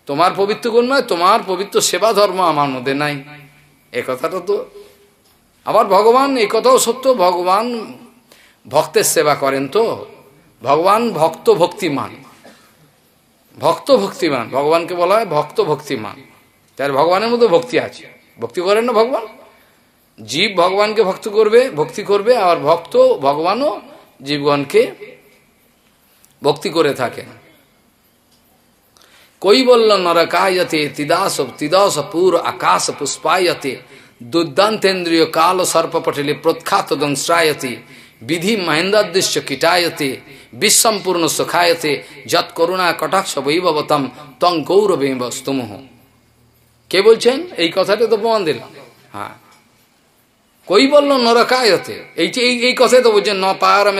তোমার পবিত্র গুণ মানে তোমার পবিত্র সেবা ধর্ম আমার মধ্যে নাই এ কথাটা তো আবার ভগবান এই কথাও সত্য ভগবান ভক্তের সেবা করেন তো ভগবান ভক্ত ভক্তিমান ভক্ত ভক্তিমান ভগবানকে বলা হয় ভক্ত ভক্তিমান তার ভগবানের মধ্যে ভক্তি আছে ভক্তি করেন না ভগবান জীব ভগবানকে ভক্ত করবে ভক্তি করবে আর ভক্ত ভগবানও জীবগণকে ভক্তি করে থাকেন কৈবল্য নরকায়তে তিদাস তিদাস পুর আকাশ পুষ্পায়তে দুর্দান্তেন্দ্রীয় কাল সর্পপটলে প্রখ্যাত দংশ্রায়তে বিধি দৃশ্য কীটায়তে বিশ্বম্পূর্ণ সুখায়তে যৎ করুণা কটাক্ষ বৈভবতম তং গৌরবে স্তুমহ কে বলছেন এই কথাটা তো প্রমাণ দিলাম হ্যাঁ কই বলল নরকায়তে এই যে এই কথাই তো বলছেন ন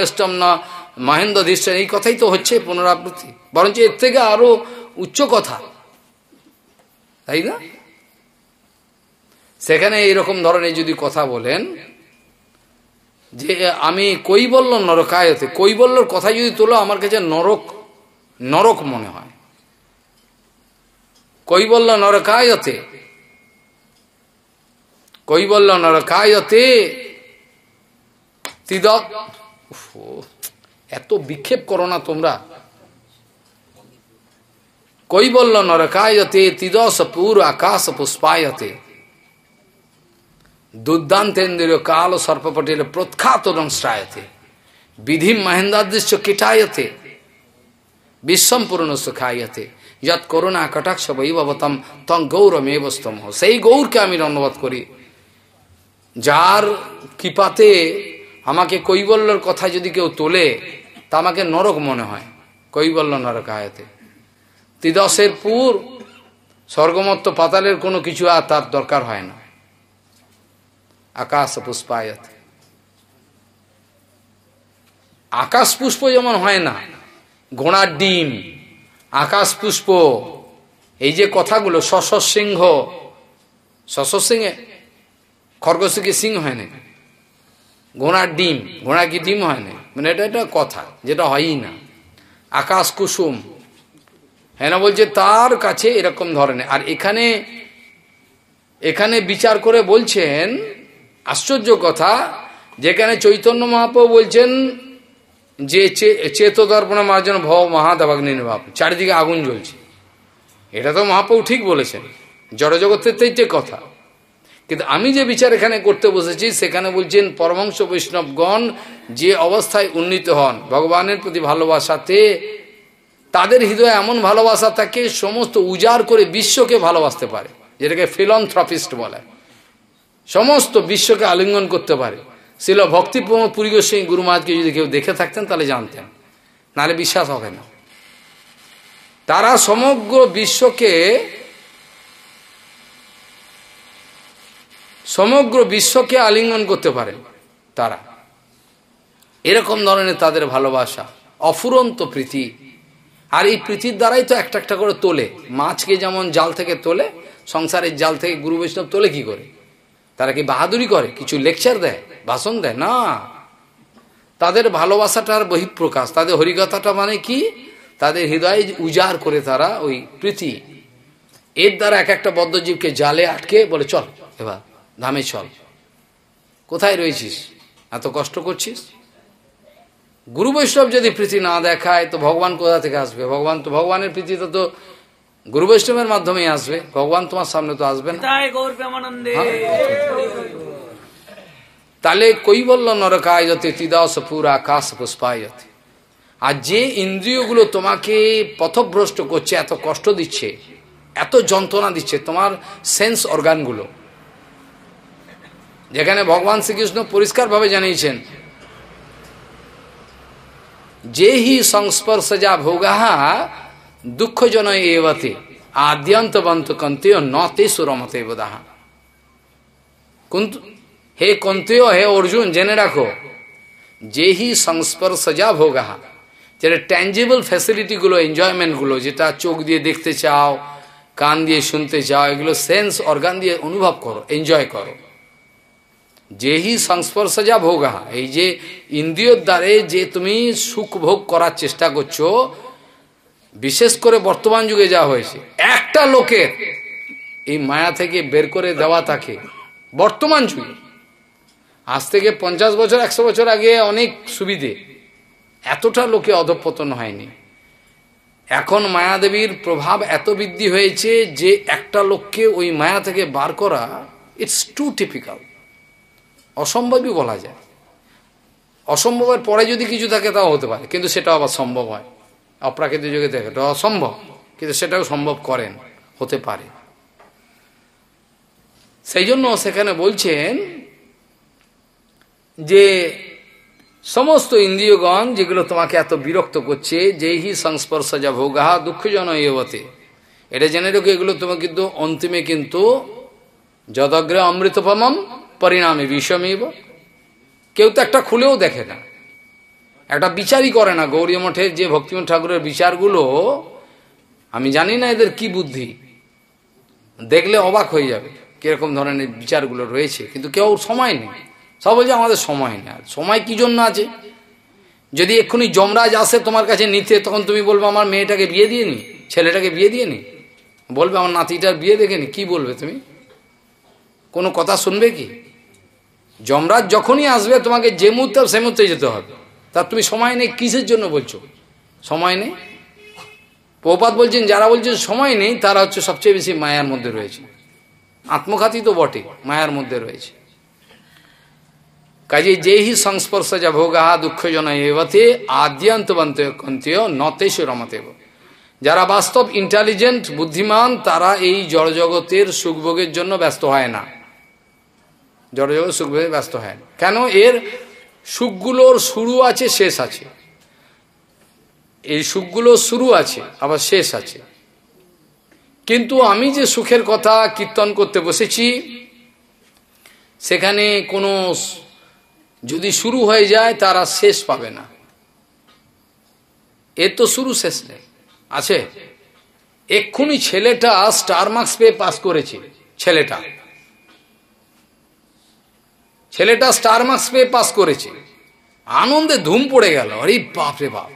এস্টম না মহেন্দ্র দৃশ্য এই কথাই তো হচ্ছে পুনরাবৃত্তি বরঞ্চ এর থেকে আরো উচ্চ কথা তাই না সেখানে এইরকম ধরনের যদি কথা বলেন যে আমি কই বললো নরকায়তে বললোর কথা যদি তোলো আমার কাছে নরক নরক মনে হয় কই বলল নরকায়তে কই বলল নরকায়তে তিদক এত বিক্ষেপ করো না তোমরা কই বলল নরকায়তে তিদশ পুর আকাশ পুষ্পায়তে দুর্দান্তেন্দ্রীয় কাল সর্পপটের প্রখ্যাত রংশ্রায়তে বিধি মহেন্দ্রাদৃশ্য কীটায়তে বিশ্বম্পূর্ণ সুখায়তে যত করুণা কটাক্ষ বৈভবতম তং গৌরমেব বস্তম সেই গৌরকে আমি অনুবাদ করি যার কৃপাতে আমাকে কৈবল্যর কথা যদি কেউ তোলে তা আমাকে নরক মনে হয় কৈবল্য নরক আয়তে তিদশের পুর স্বর্গমত্ত পাতালের কোনো কিছু আর তার দরকার হয় না আকাশ পুষ্পায়ত আকাশ পুষ্প যেমন হয় না ঘোড়ার ডিম আকাশ পুষ্প এই যে কথাগুলো সশস সিংহ সশস সিংহে খরগোশকে সিং হয় না ঘোড়ার ডিম ঘোড়া কি ডিম হয় না মানে এটা এটা কথা যেটা হয়ই না আকাশ কুসুম হ্যাঁ না বলছে তার কাছে এরকম ধরনের আর এখানে এখানে বিচার করে বলছেন আশ্চর্য কথা যেখানে চৈতন্য মহাপ্রভু বলছেন যে চেত দর্পণে মার্জন ভব মহাদাবাগ্নি নির্ভাব চারিদিকে আগুন জ্বলছে এটা তো মহাপ্রভু ঠিক বলেছেন জড়জগতের যে কথা কিন্তু আমি যে বিচার এখানে করতে বসেছি সেখানে বলছেন পরমংস বৈষ্ণবগণ যে অবস্থায় উন্নীত হন ভগবানের প্রতি ভালোবাসাতে তাদের হৃদয়ে এমন ভালোবাসা থাকে সমস্ত উজাড় করে বিশ্বকে ভালোবাসতে পারে যেটাকে ফিলন্থ্রপিস্ট বলে সমস্ত বিশ্বকে আলিঙ্গন করতে পারে ছিল ভক্তি পুরীগ সিং গুরু মহাজকে যদি কেউ দেখে থাকতেন তাহলে জানতেন নাহলে বিশ্বাস হবে না তারা সমগ্র বিশ্বকে সমগ্র বিশ্বকে আলিঙ্গন করতে পারেন তারা এরকম ধরনের তাদের ভালোবাসা অফুরন্ত প্রীতি আর এই প্রীতির দ্বারাই তো একটা একটা করে তোলে মাছকে যেমন জাল থেকে তোলে সংসারের জাল থেকে গুরু বৈষ্ণব তোলে কি করে তারা কি বাহাদুরি করে কিছু লেকচার দেয় ভাষণ দেয় না তাদের ভালোবাসাটার বহিঃপ্রকাশ তাদের হরিকথাটা মানে কি তাদের হৃদয়ে উজাড় করে তারা ওই প্রীতি এর দ্বারা এক একটা বদ্ধজীবকে জালে আটকে বলে চল এবার ধামে চল কোথায় রয়েছিস এত কষ্ট করছিস গুরু বৈষ্ণব যদি প্রীতি না দেখায় তো ভগবান কোথা থেকে আসবে ভগবান তো ভগবানের প্রীতিটা তো গুরু বৈষ্ণবের মাধ্যমেই আসবে ভগবান তোমার সামনে তো আসবেন হ্যাঁ। তাহলে কই বলল নরকায় যত তিদাস পুর আকাশ পুষ্পায় যত আর যে ইন্দ্রিয়গুলো তোমাকে পথভ্রষ্ট করছে এত কষ্ট দিচ্ছে এত যন্ত্রণা দিচ্ছে তোমার সেন্স অর্গানগুলো যেখানে ভগবান শ্রীকৃষ্ণ পরিষ্কারভাবে জানিয়েছেন যে হি সংস্পর্শ যা ভোগাহা দুঃখজনয় এবাতে আদ্যন্তবন্ত কন্তেয় নতে সুরমতে বোধাহা কিন্তু হে কন্তেয় হে অর্জুন জেনে রাখো যেহি সংস্পর্শ যা ভোগাহা যেটা ট্যাঞ্জেবল ফ্যাসিলিটিগুলো এনজয়মেন্টগুলো যেটা চোখ দিয়ে দেখতে চাও কান দিয়ে শুনতে চাও এগুলো সেন্স অর্গান দিয়ে অনুভব করো এনজয় করো যেহি সংস্পর্শ যা ভোগাহা এই যে ইন্দ্রিয়র দ্বারে যে তুমি সুখ ভোগ করার চেষ্টা করছো বিশেষ করে বর্তমান যুগে যা হয়েছে একটা লোকের এই মায়া থেকে বের করে দেওয়া তাকে বর্তমান যুগে আজ থেকে পঞ্চাশ বছর একশো বছর আগে অনেক সুবিধে এতটা লোকে অধপতন হয়নি এখন মায়াদেবীর প্রভাব এত বৃদ্ধি হয়েছে যে একটা লোককে ওই মায়া থেকে বার করা ইটস টু টিপিক্যাল অসম্ভবই বলা যায় অসম্ভবের পরে যদি কিছু থাকে তাও হতে পারে কিন্তু সেটা আবার সম্ভব হয় অপ্রাকৃত যুগে দেখে এটা অসম্ভব কিন্তু সেটাও সম্ভব করেন হতে পারে সেই জন্য সেখানে বলছেন যে সমস্ত ইন্দ্রিয়গণ যেগুলো তোমাকে এত বিরক্ত করছে যেই হি সংস্পর্শ যা ভোগাহা দুঃখজন এবতে এটা জেনে রেখো এগুলো তোমার কিন্তু অন্তিমে কিন্তু যদগ্রে অমৃতপমম পরিণামে বিষমেব কেউ তো একটা খুলেও দেখে না একটা বিচারই করে না গৌরী মঠের যে ভক্তিমন ঠাকুরের বিচারগুলো আমি জানি না এদের কি বুদ্ধি দেখলে অবাক হয়ে যাবে কীরকম ধরনের বিচারগুলো রয়েছে কিন্তু কেউ সময় নেই সব বলছে আমাদের সময় নেই সময় কি জন্য আছে যদি এক্ষুনি যমরাজ আসে তোমার কাছে নিতে তখন তুমি বলবে আমার মেয়েটাকে বিয়ে দিয়ে নি ছেলেটাকে বিয়ে দিয়ে নি বলবে আমার নাতিটার বিয়ে দেখে নি কী বলবে তুমি কোনো কথা শুনবে কি যমরাজ যখনই আসবে তোমাকে যে মুহূর্তে সে মুহূর্তে যেতে হবে তা তুমি সময় নেই কিসের জন্য বলছো সময় নেই প্রপাত বলছেন যারা বলছেন সময় নেই তারা হচ্ছে সবচেয়ে বেশি মায়ার মধ্যে রয়েছে আত্মঘাতী তো বটে মায়ার মধ্যে রয়েছে কাজে যেহি সংস্পর্শ যা ভোগা দুঃখজন এবাতে আদ্যান্তবান্ত নতে নতেশ রমাতেব যারা বাস্তব ইন্টেলিজেন্ট বুদ্ধিমান তারা এই জড়জগতের সুখভোগের জন্য ব্যস্ত হয় না জড়জগত সুখভোগে ব্যস্ত হয় না কেন এর সুখগুলোর শুরু আছে শেষ আছে এই সুখগুলো শুরু আছে আবার শেষ আছে কিন্তু আমি যে সুখের কথা কীর্তন করতে বসেছি সেখানে কোনো যদি শুরু হয়ে যায় তারা শেষ পাবে না এ তো শুরু শেষ নেই আছে এক্ষুনি ছেলেটা স্টার মার্কস পেয়ে পাস করেছে ছেলেটা ছেলেটা স্টার মার্কস পেয়ে পাস করেছে আনন্দে ধুম পড়ে গেল অরে বাপরে বাপ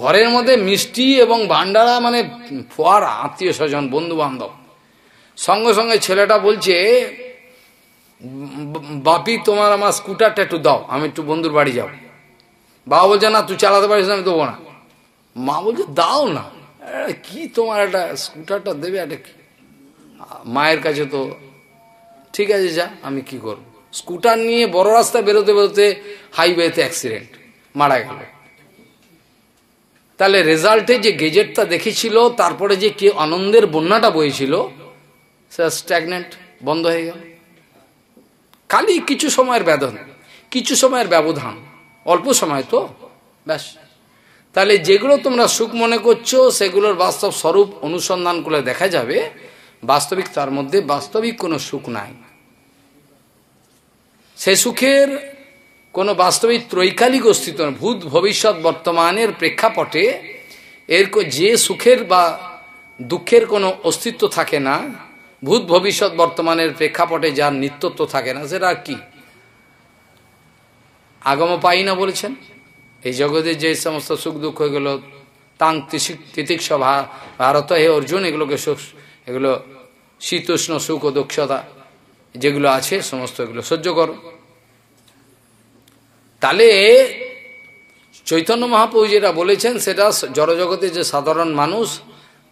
ঘরের মধ্যে মিষ্টি এবং ভান্ডারা মানে ফোয়ারা আত্মীয় স্বজন বন্ধু বান্ধব সঙ্গে সঙ্গে ছেলেটা বলছে বাপি তোমার আমার স্কুটারটা একটু দাও আমি একটু বন্ধুর বাড়ি যাব বাবা বলছে না তুই চালাতে পারিস না আমি দেবো না মা বলছে দাও না কি তোমার একটা স্কুটারটা দেবে একটা মায়ের কাছে তো ঠিক আছে যা আমি কি করব স্কুটার নিয়ে বড় রাস্তায় বেরোতে বেরোতে হাইওয়েতে অ্যাক্সিডেন্ট মারা গেল তাহলে রেজাল্টে যে গেজেটটা দেখেছিল তারপরে যে কে আনন্দের বন্যাটা বইছিল সেটা স্ট্যাগনেন্ট বন্ধ হয়ে গেল খালি কিছু সময়ের ব্যধন কিছু সময়ের ব্যবধান অল্প সময় তো ব্যাস তাহলে যেগুলো তোমরা সুখ মনে করছো সেগুলোর বাস্তব স্বরূপ অনুসন্ধান করে দেখা যাবে বাস্তবিক তার মধ্যে বাস্তবিক কোনো সুখ নাই সে সুখের কোনো বাস্তবিক ত্রৈকালিক অস্তিত্ব না ভূত ভবিষ্যৎ বর্তমানের প্রেক্ষাপটে এর যে সুখের বা দুঃখের কোনো অস্তিত্ব থাকে না ভূত ভবিষ্যৎ বর্তমানের প্রেক্ষাপটে যার নিত্যত্ব থাকে না সেটা আর কি আগম পাই না বলেছেন এই জগতে যে সমস্ত সুখ দুঃখ এগুলো তাং তিতিক সভা ভারত হে অর্জুন এগুলোকে এগুলো শীতোষ্ণ সুখ ও দক্ষতা যেগুলো আছে সমস্ত এগুলো সহ্য করো তাহলে চৈতন্য মহাপ্রভু যেটা বলেছেন সেটা জড়জগতে যে সাধারণ মানুষ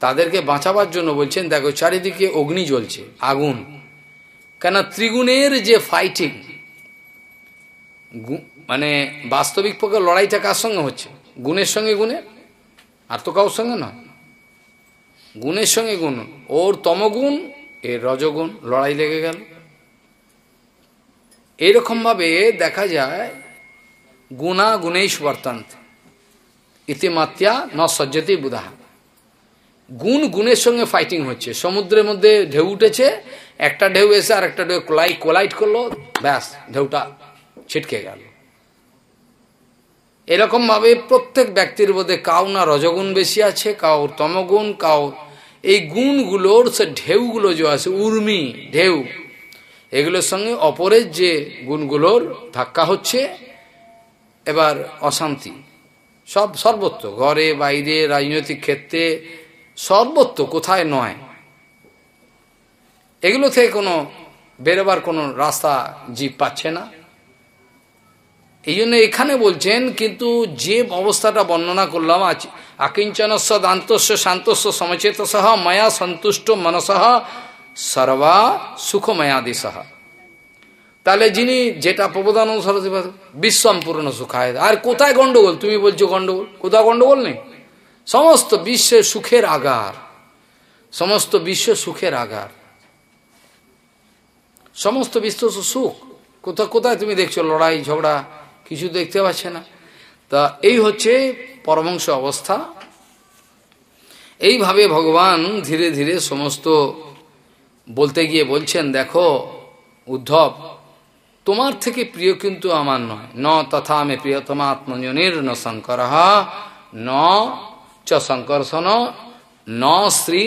তাদেরকে বাঁচাবার জন্য বলছেন দেখো চারিদিকে অগ্নি জ্বলছে আগুন কেন ত্রিগুণের যে ফাইটিং মানে বাস্তবিক পক্ষে লড়াইটা কার সঙ্গে হচ্ছে গুণের সঙ্গে গুণের আর তো কারোর সঙ্গে নয় গুণের সঙ্গে গুণ ওর তমগুণ এর রজগুণ লড়াই লেগে গেল এইরকমভাবে দেখা যায় গুণা গুণেশ বর্তান্ত ইতিমাত্রা ন সজ্জতি বুধা গুণ গুণের সঙ্গে ফাইটিং হচ্ছে সমুদ্রের মধ্যে ঢেউ উঠেছে একটা ঢেউ এসে আর একটা ঢেউ কোলাই কোলাইট করলো ব্যাস ঢেউটা ছিটকে গেল এরকমভাবে প্রত্যেক ব্যক্তির মধ্যে কাউ না রজগুণ বেশি আছে কাউর তমগুণ কাউ এই গুণগুলোর সে ঢেউগুলো যে আছে উর্মি ঢেউ এগুলোর সঙ্গে অপরের যে গুণগুলোর ধাক্কা হচ্ছে এবার অশান্তি সব সর্বত্র ঘরে বাইরে রাজনৈতিক ক্ষেত্রে সর্বত্র কোথায় নয় এগুলো থেকে কোনো বেরোবার কোনো রাস্তা জীব পাচ্ছে না এই জন্য এখানে বলছেন কিন্তু যে অবস্থাটা বর্ণনা করলাম আজ আকিঞ্চনস্য দান্তস্য শান্তস্য সমচেতসহ মায়া সন্তুষ্ট মনসহ সর্বা সুখময়া তাহলে যিনি যেটা প্রবোধানন্দ সরস্বতী বিশ্বম্পূর্ণ সুখায় আর কোথায় গন্ডগোল তুমি বলছো গন্ডগোল কোথাও গন্ডগোল নেই সমস্ত বিশ্বের সুখের আগার সমস্ত বিশ্ব সুখের আগার সমস্ত বিশ্ব সুখ কোথা কোথায় তুমি দেখছো লড়াই ঝগড়া কিছু দেখতে পাচ্ছে না তা এই হচ্ছে পরমংস অবস্থা এইভাবে ভগবান ধীরে ধীরে সমস্ত বলতে গিয়ে বলছেন দেখো উদ্ধব তোমার থেকে প্রিয় কিন্তু আমার নয় ন তথা আমি প্রিয়তমা আত্মজনের ন শঙ্কর ন চ শঙ্কর্ষণ ন শ্রী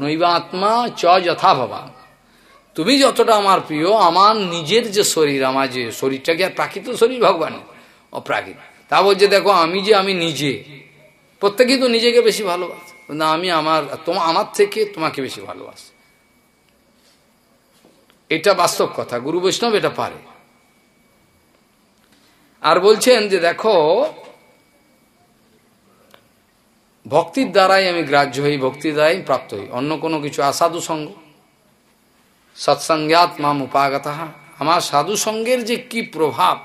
নৈবাত্মা চ যথা ভবা তুমি যতটা আমার প্রিয় আমার নিজের যে শরীর আমার যে শরীরটাকে আর প্রাকৃত শরীর ভগবান অপ্রাকৃত তা বলছে দেখো আমি যে আমি নিজে প্রত্যেকেই তো নিজেকে বেশি ভালোবাসে না আমি আমার তোমা আমার থেকে তোমাকে বেশি ভালোবাসি এটা বাস্তব কথা গুরু বৈষ্ণব এটা পারে আর বলছেন যে দেখো ভক্তির দ্বারাই আমি গ্রাহ্য হই ভক্তির দ্বারাই প্রাপ্ত হই অন্য কোনো কিছু আসাধু সঙ্গ সৎসঙ্গাত মাম উপাগতাহা আমার সাধু সঙ্গের যে কি প্রভাব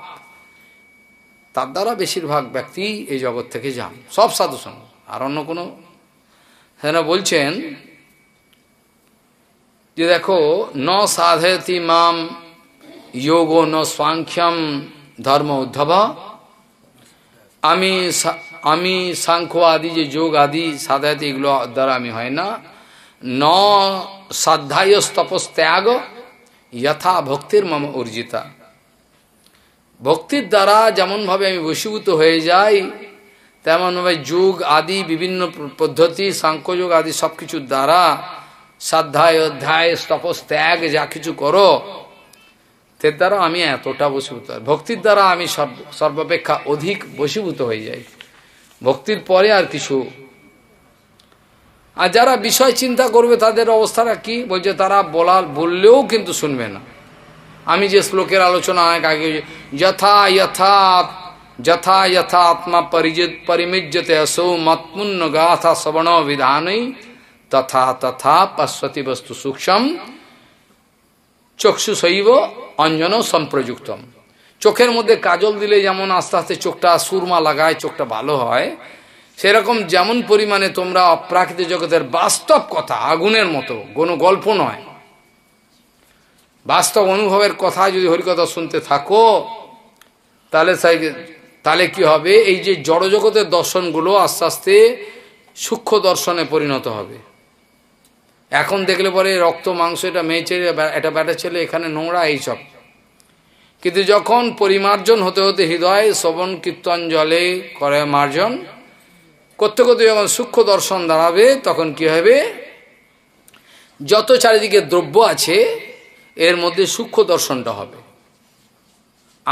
তার দ্বারা বেশিরভাগ ব্যক্তি এই জগৎ থেকে যান সব সাধু সঙ্গ আর অন্য কোনো হ্যাঁ বলছেন যে দেখো ন সাধয়তি মাম যোগ ন সাংখ্যম ধর্ম উদ্ধব আমি আমি সাংখ্য আদি যে যোগ আদি সাধায়ত এগুলো দ্বারা আমি হয় না ন সাধ্যায় তপস্ত্যাগ যথা ভক্তির মম অর্জিতা ভক্তির দ্বারা যেমনভাবে আমি বসীভূত হয়ে যাই তেমনভাবে যোগ আদি বিভিন্ন পদ্ধতি সাংখ্যযোগ আদি সব কিছুর দ্বারা সাধ্যায় অধ্যায় ত্যাগ যা কিছু করো তের দ্বারা আমি এতটা বসীভূত ভক্তির দ্বারা আমি সর্বাপেক্ষা অধিক বসীভূত হয়ে যাই ভক্তির পরে আর কিছু আর যারা বিষয় চিন্তা করবে তাদের অবস্থাটা কি বলছে তারা বলা বললেও কিন্তু শুনবে না আমি যে শ্লোকের আলোচনা অনেক আগে যথা যথা যথা যথা আত্মা পরিমিজ্যতে অসৌ মৎপুণ্য গাথা শ্রবণ বিধানই তথা তথা পার্শ্বতী বস্তু সূক্ষ্ম চক্ষু শৈব অঞ্জন সম্প্রযুক্তম চোখের মধ্যে কাজল দিলে যেমন আস্তে আস্তে চোখটা সুরমা লাগায় চোখটা ভালো হয় সেরকম যেমন পরিমাণে তোমরা অপ্রাকৃত জগতের বাস্তব কথা আগুনের মতো কোনো গল্প নয় বাস্তব অনুভবের কথা যদি হরিকথা শুনতে থাকো তাহলে তাহলে কি হবে এই যে জড়জগতের দর্শনগুলো আস্তে আস্তে সূক্ষ্ম দর্শনে পরিণত হবে এখন দেখলে পরে রক্ত মাংস এটা মেয়ে ছেলে এটা ব্যাটা ছেলে এখানে নোংরা এইসব কিন্তু যখন পরিমার্জন হতে হতে হৃদয় শ্রবণ কীর্তন জলে করে মার্জন করতে করতে যখন সূক্ষ্ম দর্শন দাঁড়াবে তখন কি হবে যত চারিদিকে দ্রব্য আছে এর মধ্যে সূক্ষ্ম দর্শনটা হবে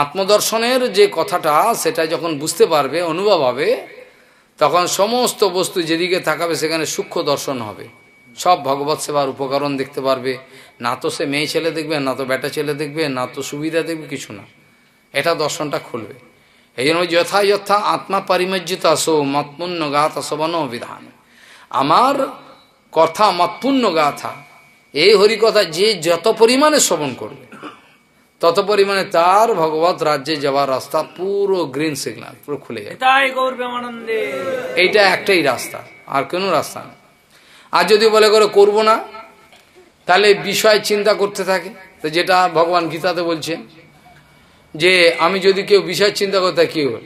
আত্মদর্শনের যে কথাটা সেটা যখন বুঝতে পারবে অনুভব হবে তখন সমস্ত বস্তু যেদিকে থাকাবে সেখানে সূক্ষ্ম দর্শন হবে সব ভগবত সেবার উপকরণ দেখতে পারবে না তো সে মেয়ে ছেলে দেখবে না তো বেটা ছেলে দেখবে না তো সুবিধা দেখবে কিছু না এটা দর্শনটা খুলবে এই জন্য যথা যথা আত্মা পারিমার্জিত আসো মতপূর্ণ গাথা সবন বিধান আমার কথা মতপূর্ণ গাথা এই হরিকথা যে যত পরিমাণে শ্রবণ করবে তত পরিমাণে তার ভগবত রাজ্যে যাওয়ার রাস্তা পুরো গ্রিন সিগনাল পুরো খুলে যায় এইটা একটাই রাস্তা আর কোনো রাস্তা নেই আর যদি বলে করে করব না তাহলে বিষয় চিন্তা করতে থাকে তো যেটা ভগবান গীতাতে বলছেন যে আমি যদি কেউ বিষয় চিন্তা করতে কি হল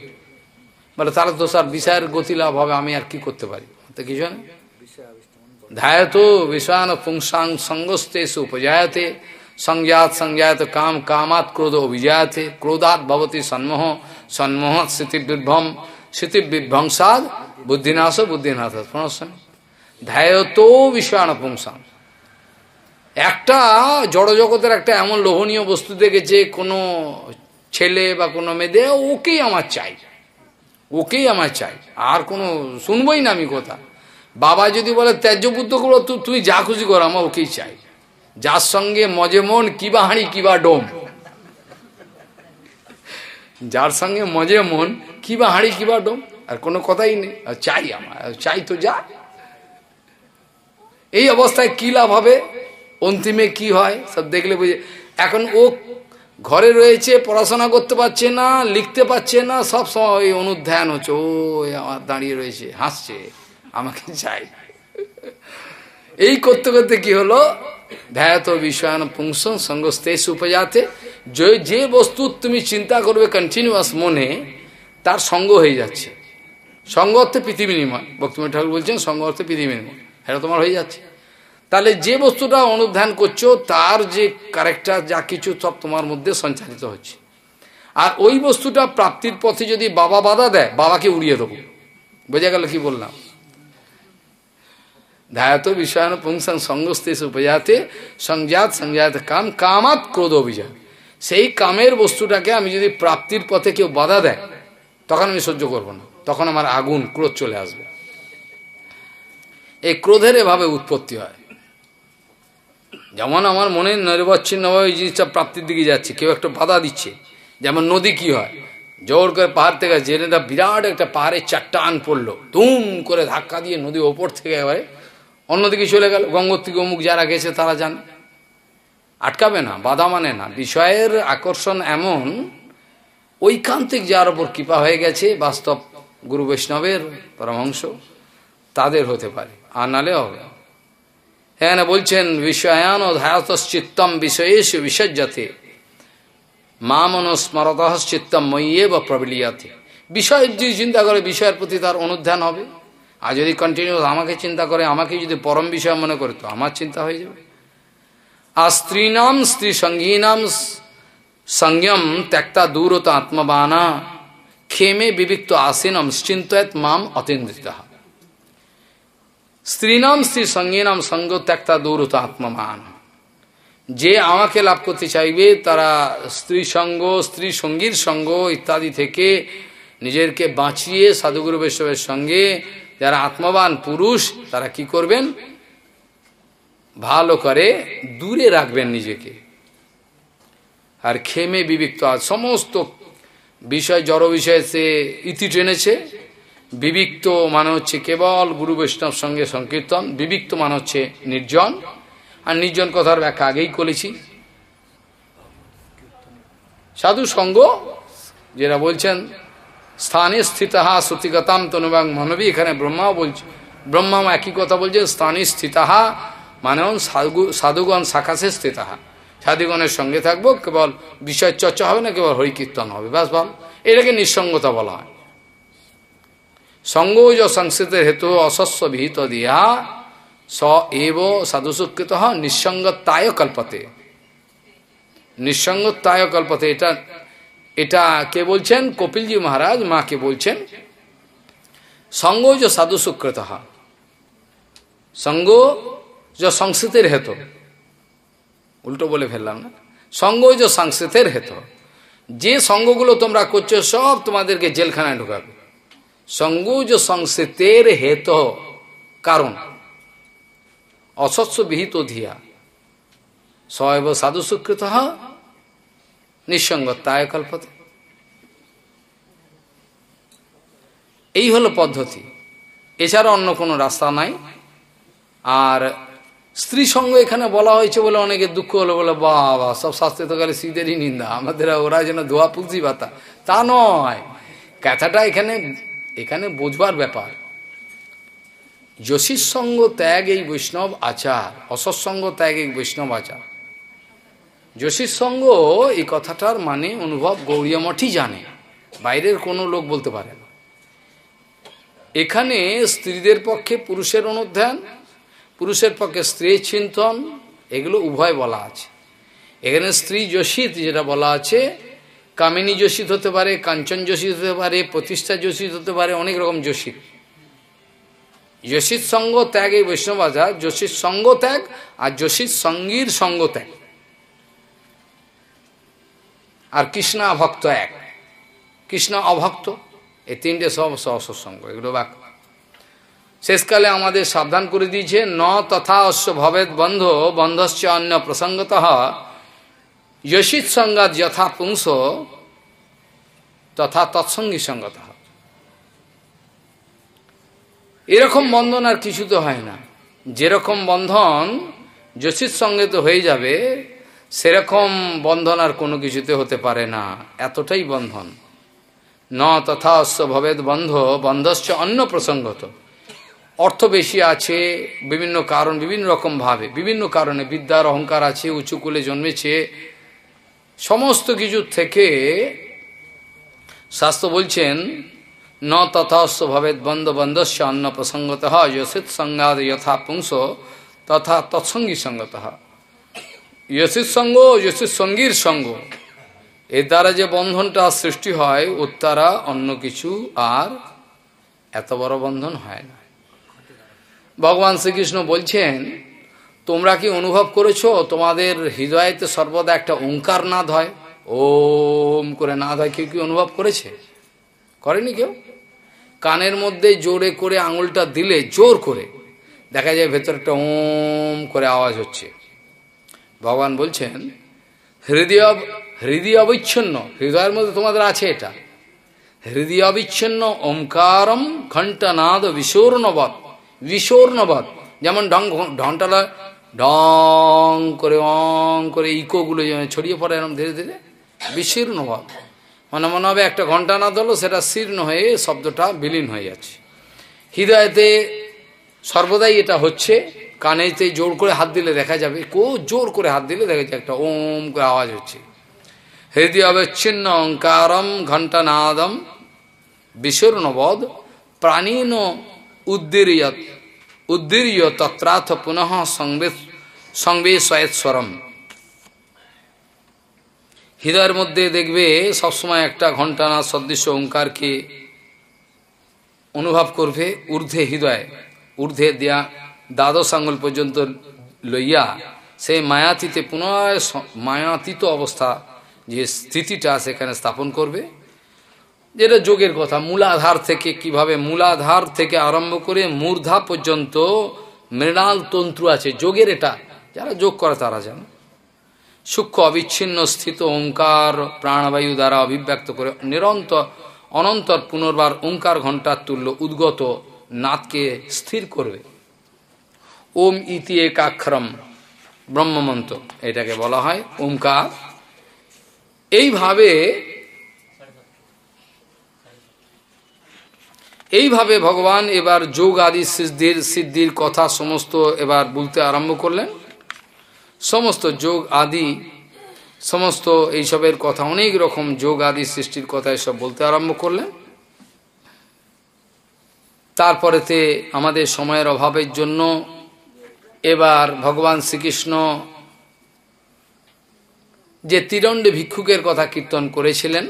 বলে তাহলে তো স্যার বিষয়ের গতি লাভ হবে আমি আর কি করতে পারি তো কিছু না ধায়ত বিষয়ান পুংসাং সঙ্গস্তে সুপজায়তে সংজাত সংজ্ঞায়ত কাম কামাত ক্রোধ অভিজায়তে ক্রোধাত ভবতী সন্মোহ সন্মোহ স্মৃতিবিভ্রম স্মৃতিবিভ্রংসাদ বুদ্ধিনাশ বুদ্ধিনাথ প্রণস্বামী ধ্যায়তো বিশ্বানপুংসাম একটা জড়জগতের একটা এমন লোভনীয় বস্তু দেখেছে কোনো ছেলে বা কোনো মেয়েদের ওকেই আমার চাই ওকেই আমার চাই আর কোনো শুনবই না আমি কথা বাবা যদি বলে বুদ্ধ করো তুই যা খুশি করো আমার ওকেই চাই যার সঙ্গে মজে মন কিবা হাঁড়ি কিবা ডোম যার সঙ্গে মজে মন কিবা হাঁড়ি কিবা ডোম আর কোনো কথাই নেই চাই আমার চাই তো যা এই অবস্থায় কী লাভ হবে অন্তিমে কি হয় সব দেখলে বুঝে এখন ও ঘরে রয়েছে পড়াশোনা করতে পারছে না লিখতে পারছে না সব সময় অনুধ্যান হচ্ছে ও আমার দাঁড়িয়ে রয়েছে হাসছে আমাকে চাই এই করতে করতে কি হলো ধ্যায়ত বিষয়ান পুংসন সঙ্গস্তে সুপজাতে যে যে বস্তু তুমি চিন্তা করবে কন্টিনিউয়াস মনে তার সঙ্গ হয়ে যাচ্ছে সঙ্গ অর্থে পৃথিবী নিময় বক্তব্য ঠাকুর বলছেন সঙ্গ অর্থে পৃথিবী নিময় এটা তোমার হয়ে যাচ্ছে তাহলে যে বস্তুটা অনুধ্যান করছো তার যে ক্যারেক্টার যা কিছু সব তোমার মধ্যে সঞ্চালিত হচ্ছে আর ওই বস্তুটা প্রাপ্তির পথে যদি বাবা বাধা দেয় বাবাকে উড়িয়ে দেবো বোঝা গেল কি বললাম ধায়াত বিষয়ন পুংসাং সঙ্গস্থে উপজাতে সংজাত সংজাত কাম কামাত ক্রোধ অভিযান সেই কামের বস্তুটাকে আমি যদি প্রাপ্তির পথে কেউ বাধা দেয় তখন আমি সহ্য করব না তখন আমার আগুন ক্রোধ চলে আসবে এই ক্রোধের এভাবে উৎপত্তি হয় যেমন আমার মনে নির্বচ্ছিন্নভাবে ওই জিনিসটা প্রাপ্তির দিকে যাচ্ছে কেউ একটা বাধা দিচ্ছে যেমন নদী কি হয় জোর করে পাহাড় থেকে জেনেটা বিরাট একটা পাহাড়ে চারটান পড়লো তুম করে ধাক্কা দিয়ে নদী ওপর থেকে এবারে অন্যদিকে চলে গেল গঙ্গোত্রী অমুক যারা গেছে তারা যান আটকাবে না বাধা মানে না বিষয়ের আকর্ষণ এমন ঐকান্তিক যার ওপর কৃপা হয়ে গেছে বাস্তব গুরু বৈষ্ণবের পরমহংস তাদের হতে পারে আনালে হবে এখানে বলছেন বিষয়ান ধায়াতশ্চিত্তম বিষয়েশ বিসজ্জাতে মা মনস্মরতশ্চিত্তম মইয়ে বা প্রবলিয়াতে বিষয় যদি চিন্তা করে বিষয়ের প্রতি তার অনুধ্যান হবে আর যদি কন্টিনিউস আমাকে চিন্তা করে আমাকে যদি পরম বিষয় মনে করে তো আমার চিন্তা হয়ে যাবে আর স্ত্রী নাম স্ত্রী নাম সংযম ত্যাক্তা দূরত আত্মবানা খেমে বিবিক্ত আসিনম চিন্তয়ত মাম অতীন্দ্রিতা স্ত্রীনম স্ত্রী নাম সঙ্গ ত্যাক্তা দৌড়ত আত্মমান যে আমাকে লাভ করতে চাইবে তারা স্ত্রী সঙ্গ স্ত্রী সঙ্গীর সঙ্গ ইত্যাদি থেকে নিজেরকে বাঁচিয়ে সাধুগুরু বৈষ্ণবের সঙ্গে যারা আত্মবান পুরুষ তারা কি করবেন ভালো করে দূরে রাখবেন নিজেকে আর খেমে বিবিক্ত আজ সমস্ত বিষয় জড় বিষয়ে সে ইতি টেনেছে বিবিক্ত মানে হচ্ছে কেবল গুরু বৈষ্ণব সঙ্গে সংকীর্তন বিবিক্ত মানে হচ্ছে নির্জন আর নির্জন কথার ব্যাখ্যা আগেই করেছি সাধু সঙ্গ যেটা বলছেন স্থানে স্থিতাহা শ্রুতিগতাম তনুবাং মানবী এখানে ব্রহ্মাও বলছে ব্রহ্মাও একই কথা বলছেন স্থানে স্থিতাহা মানে সাধু সাধুগণ সাকাশে স্থিতাহা সাধুগণের সঙ্গে থাকবো কেবল বিষয় চর্চা হবে না কেবল হরিকীর্তন হবে ব্যাস বল এটাকে নিঃসঙ্গতা বলা হয় সঙ্গজ সংস্কৃতের হেতু অশস্য বিহিত দিয়া স এব সাধুসুকৃত নিঃসঙ্গতায় কল্পতে নিঃসঙ্গতায় কল্পতে এটা এটা কে বলছেন কপিলজি মহারাজ মাকে বলছেন সঙ্গ য সাধুসুকৃত সঙ্গ য সংস্কৃতের হেত উল্টো বলে ফেললাম না সঙ্গ সংস্কৃতের হেত যে সঙ্গগুলো তোমরা করছো সব তোমাদেরকে জেলখানায় ঢুকাবে সঙ্গুজ সংসিতের হেত কারণ অসৎস বিহিত ধিয়া সয়ব সাধু সুকৃত নিঃসঙ্গতায় কল্পতে এই হলো পদ্ধতি এছাড়া অন্য কোনো রাস্তা নাই আর স্ত্রী সঙ্গ এখানে বলা হয়েছে বলে অনেকে দুঃখ হলো বলে বা বা সব শাস্তে তো গেলে স্ত্রীদেরই নিন্দা আমাদের ওরা যেন ধোয়া পুলসি বাতা তা নয় কথাটা এখানে এখানে বোঝবার ব্যাপার যোশীর সঙ্গ ত্যাগ এই বৈষ্ণব আচার অসৎসঙ্গ ত্যাগ এই বৈষ্ণব আচার যোশীর সঙ্গ এই কথাটার মানে অনুভব গৌরীয় মঠই জানে বাইরের কোনো লোক বলতে পারে না এখানে স্ত্রীদের পক্ষে পুরুষের অনুধ্যান পুরুষের পক্ষে স্ত্রীর চিন্তন এগুলো উভয় বলা আছে এখানে স্ত্রী যোশীত যেটা বলা আছে কামিনী যোশিত হতে পারে কাঞ্চন যোশিত হতে পারে প্রতিষ্ঠা যোশিত হতে পারে অনেক রকম যোশিত যোশিত সঙ্গ ত্যাগ এই বৈষ্ণব আচার যোশীর সঙ্গ ত্যাগ আর যোশিত সঙ্গীর সঙ্গ ত্যাগ আর কৃষ্ণা ভক্ত এক কৃষ্ণ অভক্ত এই তিনটে সব সহসঙ্গ এগুলো বাক্য শেষকালে আমাদের সাবধান করে দিয়েছে ন তথা অশ্ব ভবেদ বন্ধ বন্ধশ্চ অন্য প্রসঙ্গত যশিত সঙ্গাত যথা পুংস তথা তৎসঙ্গী সঙ্গত এরকম বন্ধন আর কিছু তো হয় না যেরকম বন্ধন যশির সঙ্গে তো হয়ে যাবে সেরকম বন্ধন আর কোনো কিছুতে হতে পারে না এতটাই বন্ধন ন তথা অস্য বন্ধ বন্ধশ্চ অন্য প্রসঙ্গত অর্থ বেশি আছে বিভিন্ন কারণ বিভিন্ন রকম ভাবে বিভিন্ন কারণে বিদ্যার অহংকার আছে উঁচু কুলে জন্মেছে সমস্ত কিছুর থেকে শাস্ত্র বলছেন ন তথাস্ব ভবেদ বন্ধ বন্ধস্য অন্ন প্রসঙ্গত যশিত সঙ্গাদ যথা পুংস তথা তৎসঙ্গী সঙ্গত যশিত সঙ্গ যশিত সঙ্গীর সঙ্গ এর দ্বারা যে বন্ধনটা সৃষ্টি হয় ওর দ্বারা অন্য কিছু আর এত বড় বন্ধন হয় না ভগবান শ্রীকৃষ্ণ বলছেন তোমরা কি অনুভব করেছ তোমাদের হৃদয়েতে সর্বদা একটা ওঙ্কার নাদ হয় ওম করে নাদ হয় কেউ কি অনুভব করেছে করেনি কেউ কানের মধ্যে জোরে করে আঙুলটা দিলে জোর করে দেখা যায় ভেতরে একটা ওম করে আওয়াজ হচ্ছে ভগবান বলছেন হৃদয় হৃদয় অবিচ্ছিন্ন হৃদয়ের মধ্যে তোমাদের আছে এটা হৃদয় অবিচ্ছিন্ন ওমকারম ঘণ্টানাদ বিশূর্ণবধ বিশূর্ণবধ যেমন ঢং ঘণ্টালয় ঢং করে অং করে ইকোগুলো যেন ছড়িয়ে পড়ে এরকম ধীরে ধীরে বিশীর্ণ ভাব মনে মনে হবে একটা ঘন্টা না ধরলো সেটা শীর্ণ হয়ে শব্দটা বিলীন হয়ে যাচ্ছে হৃদয়তে সর্বদাই এটা হচ্ছে কানেতে জোর করে হাত দিলে দেখা যাবে কো জোর করে হাত দিলে দেখা যাচ্ছে একটা ওম করে আওয়াজ হচ্ছে হৃদয় ছিন্ন অঙ্কারম ঘণ্টানাদম বিশূর্ণবধ প্রাণীন উদ্দীর উদ্দীর্য তত্রাথ পুনঃ সংবেদ সঙ্গে স্বয়ৎস্বরম হৃদয়ের মধ্যে দেখবে সবসময় একটা ঘণ্টানা সদৃশ্য ওঙ্কারকে অনুভব করবে ঊর্ধ্বে হৃদয় ঊর্ধ্বে দেয়া দ্বাদশ আঙ্গুল পর্যন্ত লইয়া সেই মায়াতিতে পুনরায় মায়াতীত অবস্থা যে স্থিতিটা সেখানে স্থাপন করবে যেটা যোগের কথা মূলাধার থেকে কিভাবে মূলাধার থেকে আরম্ভ করে মূর্ধা পর্যন্ত মৃণাল তন্তু আছে যোগের এটা যারা যোগ করে তারা জানে সূক্ষ্ম অবিচ্ছিন্ন স্থিত ওঙ্কার প্রাণবায়ু দ্বারা অভিব্যক্ত করে নিরন্তর অনন্তর পুনর্বার ওঙ্কার ঘণ্টার তুল্য উদ্গত নাথকে স্থির করবে ওম ইতি একাক্ষরম ব্রহ্মমন্ত্র এটাকে বলা হয় ওঙ্কার এইভাবে এইভাবে ভগবান এবার যোগ আদি সিদ্ধির সিদ্ধির কথা সমস্ত এবার বলতে আরম্ভ করলেন সমস্ত যোগ আদি সমস্ত এইসবের কথা অনেক রকম যোগ আদি সৃষ্টির কথা এসব বলতে আরম্ভ করলেন তারপরেতে আমাদের সময়ের অভাবের জন্য এবার ভগবান শ্রীকৃষ্ণ যে তিরণ্ড ভিক্ষুকের কথা কীর্তন করেছিলেন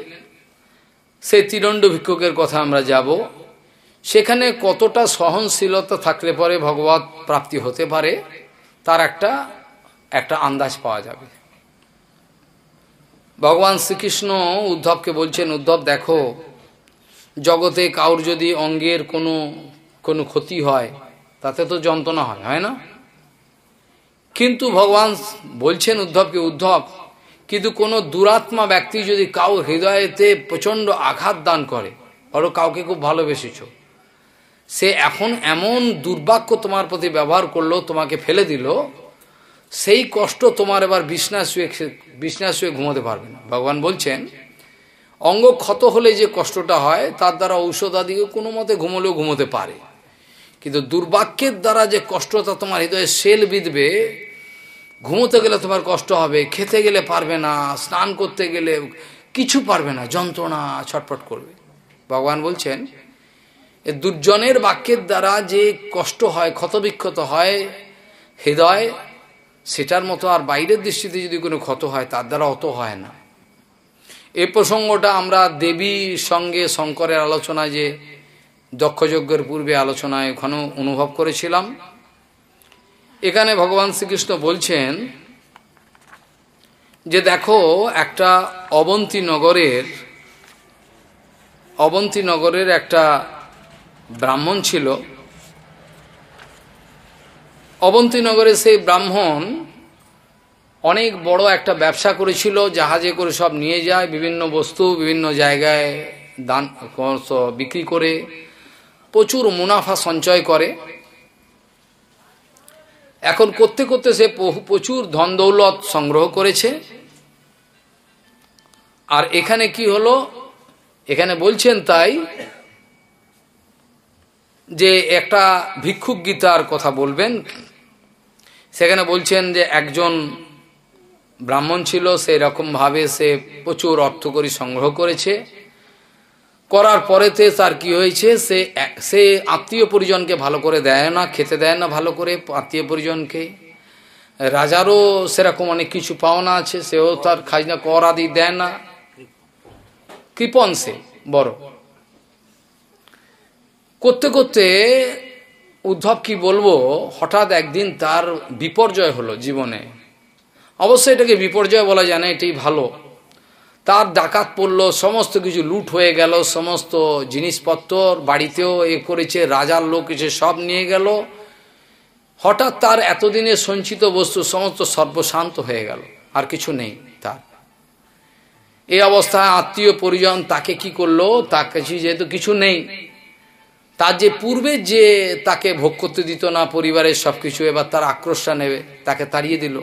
সেই তিরণ্ড ভিক্ষুকের কথা আমরা যাব সেখানে কতটা সহনশীলতা থাকলে পরে ভগবত প্রাপ্তি হতে পারে তার একটা একটা আন্দাজ পাওয়া যাবে ভগবান শ্রীকৃষ্ণ উদ্ধবকে বলছেন উদ্ধব দেখো জগতে কাউর যদি অঙ্গের কোনো কোনো ক্ষতি হয় তাতে তো যন্ত্রণা হয় হয় না কিন্তু ভগবান বলছেন উদ্ধবকে উদ্ধব কিন্তু কোনো দুরাত্মা ব্যক্তি যদি কাউ হৃদয়েতে প্রচণ্ড আঘাত দান করে ওরও কাউকে খুব ভালোবেসেছ সে এখন এমন দুর্ভাগ্য তোমার প্রতি ব্যবহার করলো তোমাকে ফেলে দিল সেই কষ্ট তোমার এবার বিছনা শুয়ে বিছনা শুয়ে ঘুমোতে পারবে না ভগবান বলছেন অঙ্গ ক্ষত হলে যে কষ্টটা হয় তার দ্বারা ঔষধ আদিকে কোনো মতে ঘুমলেও ঘুমোতে পারে কিন্তু দুর্ভাগ্যের দ্বারা যে কষ্টটা তোমার হৃদয়ে সেল বিঁধবে ঘুমোতে গেলে তোমার কষ্ট হবে খেতে গেলে পারবে না স্নান করতে গেলে কিছু পারবে না যন্ত্রণা ছটফট করবে ভগবান বলছেন দুর্জনের বাক্যের দ্বারা যে কষ্ট হয় ক্ষতবিক্ষত হয় হৃদয় সেটার মতো আর বাইরের দৃষ্টিতে যদি কোনো ক্ষত হয় তার দ্বারা অত হয় না এ প্রসঙ্গটা আমরা দেবীর সঙ্গে শঙ্করের আলোচনায় যে দক্ষযজ্ঞের পূর্বে আলোচনায় ওখানেও অনুভব করেছিলাম এখানে ভগবান শ্রীকৃষ্ণ বলছেন যে দেখো একটা অবন্তী নগরের অবন্তী নগরের একটা ব্রাহ্মণ ছিল অবন্তীনগরে সেই ব্রাহ্মণ অনেক বড় একটা ব্যবসা করেছিল জাহাজে করে সব নিয়ে যায় বিভিন্ন বস্তু বিভিন্ন জায়গায় দান বিক্রি করে প্রচুর মুনাফা সঞ্চয় করে এখন করতে করতে সে প্রচুর ধন দৌলত সংগ্রহ করেছে আর এখানে কি হলো এখানে বলছেন তাই যে একটা ভিক্ষুক গীতার কথা বলবেন সেখানে বলছেন যে একজন ব্রাহ্মণ ছিল সেই রকমভাবে সে প্রচুর অর্থকরী সংগ্রহ করেছে করার পরেতে তার কি হয়েছে সে সে আত্মীয় পরিজনকে ভালো করে দেয় না খেতে দেয় না ভালো করে আত্মীয় পরিজনকে রাজারও সেরকম অনেক কিছু পাওনা আছে সেও তার খাজনা কর আদি দেয় না কৃপন সে বড় করতে করতে উদ্ধব কি বলবো হঠাৎ একদিন তার বিপর্যয় হলো জীবনে অবশ্যই এটাকে বিপর্যয় বলা যায় না এটাই ভালো তার ডাকাত পড়লো সমস্ত কিছু লুট হয়ে গেল সমস্ত জিনিসপত্র বাড়িতেও এ করেছে রাজার লোক এসে সব নিয়ে গেল হঠাৎ তার এতদিনের সঞ্চিত বস্তু সমস্ত সর্বশান্ত হয়ে গেল আর কিছু নেই তার এই অবস্থায় আত্মীয় পরিজন তাকে কি করলো তার কাছে যেহেতু কিছু নেই তার যে পূর্বে যে তাকে ভোগ করতে দিত না পরিবারের সব কিছু এবার তার আক্রোশটা নেবে তাকে তাড়িয়ে দিল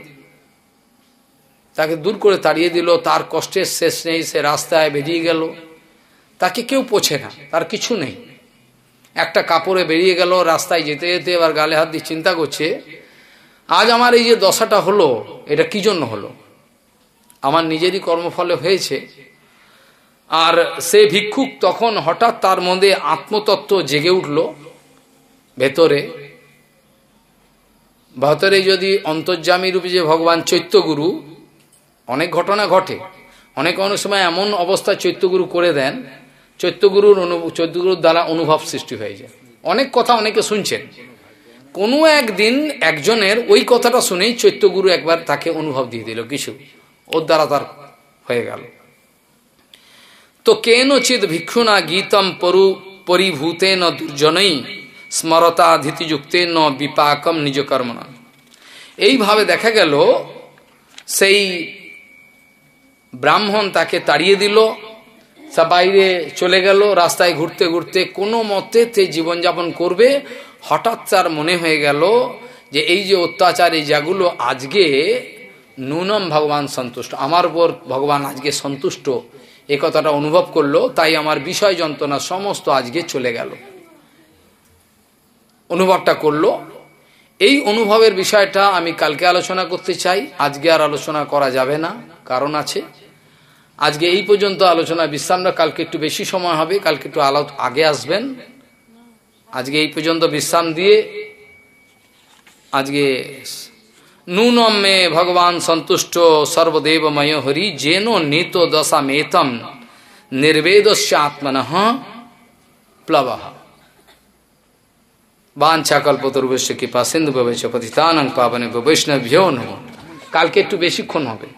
তাকে দূর করে তাড়িয়ে দিল তার কষ্টের শেষ নেই সে রাস্তায় বেরিয়ে গেল তাকে কেউ পোছে না তার কিছু নেই একটা কাপড়ে বেরিয়ে গেল রাস্তায় যেতে যেতে এবার গালে হাত দিয়ে চিন্তা করছে আজ আমার এই যে দশাটা হলো এটা কি জন্য হলো আমার নিজেরই কর্মফলে হয়েছে আর সে ভিক্ষুক তখন হঠাৎ তার মধ্যে আত্মতত্ত্ব জেগে উঠল ভেতরে ভেতরে যদি অন্তর্জামী রূপে যে ভগবান চৈত্যগুরু অনেক ঘটনা ঘটে অনেক অনেক সময় এমন অবস্থা চৈত্যগুরু করে দেন চৈত্যগুরুর অনু চৈত্যগুরুর দ্বারা অনুভব সৃষ্টি হয়ে যায় অনেক কথা অনেকে শুনছেন কোনো একদিন একজনের ওই কথাটা শুনেই চৈত্যগুরু একবার তাকে অনুভব দিয়ে দিল কিছু ওর দ্বারা তার হয়ে গেল তো কেনচিত ভিক্ষুণা গীতম পরু পরিভূতে ন দুর্জনই স্মরতাধিতিযুক্তে ন বিপাকম নিজ কর্মণা এইভাবে দেখা গেল সেই ব্রাহ্মণ তাকে তাড়িয়ে দিল তা বাইরে চলে গেল রাস্তায় ঘুরতে ঘুরতে কোনো মতে তে জীবনযাপন করবে হঠাৎ তার মনে হয়ে গেল যে এই যে অত্যাচার যাগুলো আজকে নুনম ভগবান সন্তুষ্ট আমার উপর ভগবান আজকে সন্তুষ্ট একথাটা অনুভব করলো তাই আমার বিষয় যন্ত্রণা সমস্ত আজকে চলে গেল অনুভবটা করলো এই অনুভবের বিষয়টা আমি কালকে আলোচনা করতে চাই আজকে আর আলোচনা করা যাবে না কারণ আছে আজকে এই পর্যন্ত আলোচনা বিশ্রামটা কালকে একটু বেশি সময় হবে কালকে একটু আলো আগে আসবেন আজকে এই পর্যন্ত বিশ্রাম দিয়ে আজকে नूनम में भगवान संतुष्टो सर्वदेव मयो हरि जेनो नीतो दशा मेतम निर्वेदस्यात्म प्लव वाछा कल्प दुर्वश्य कृपा सिंधु भवेश पतितान पावन वैष्णव्यो नाल के एक बेसिक्षण हो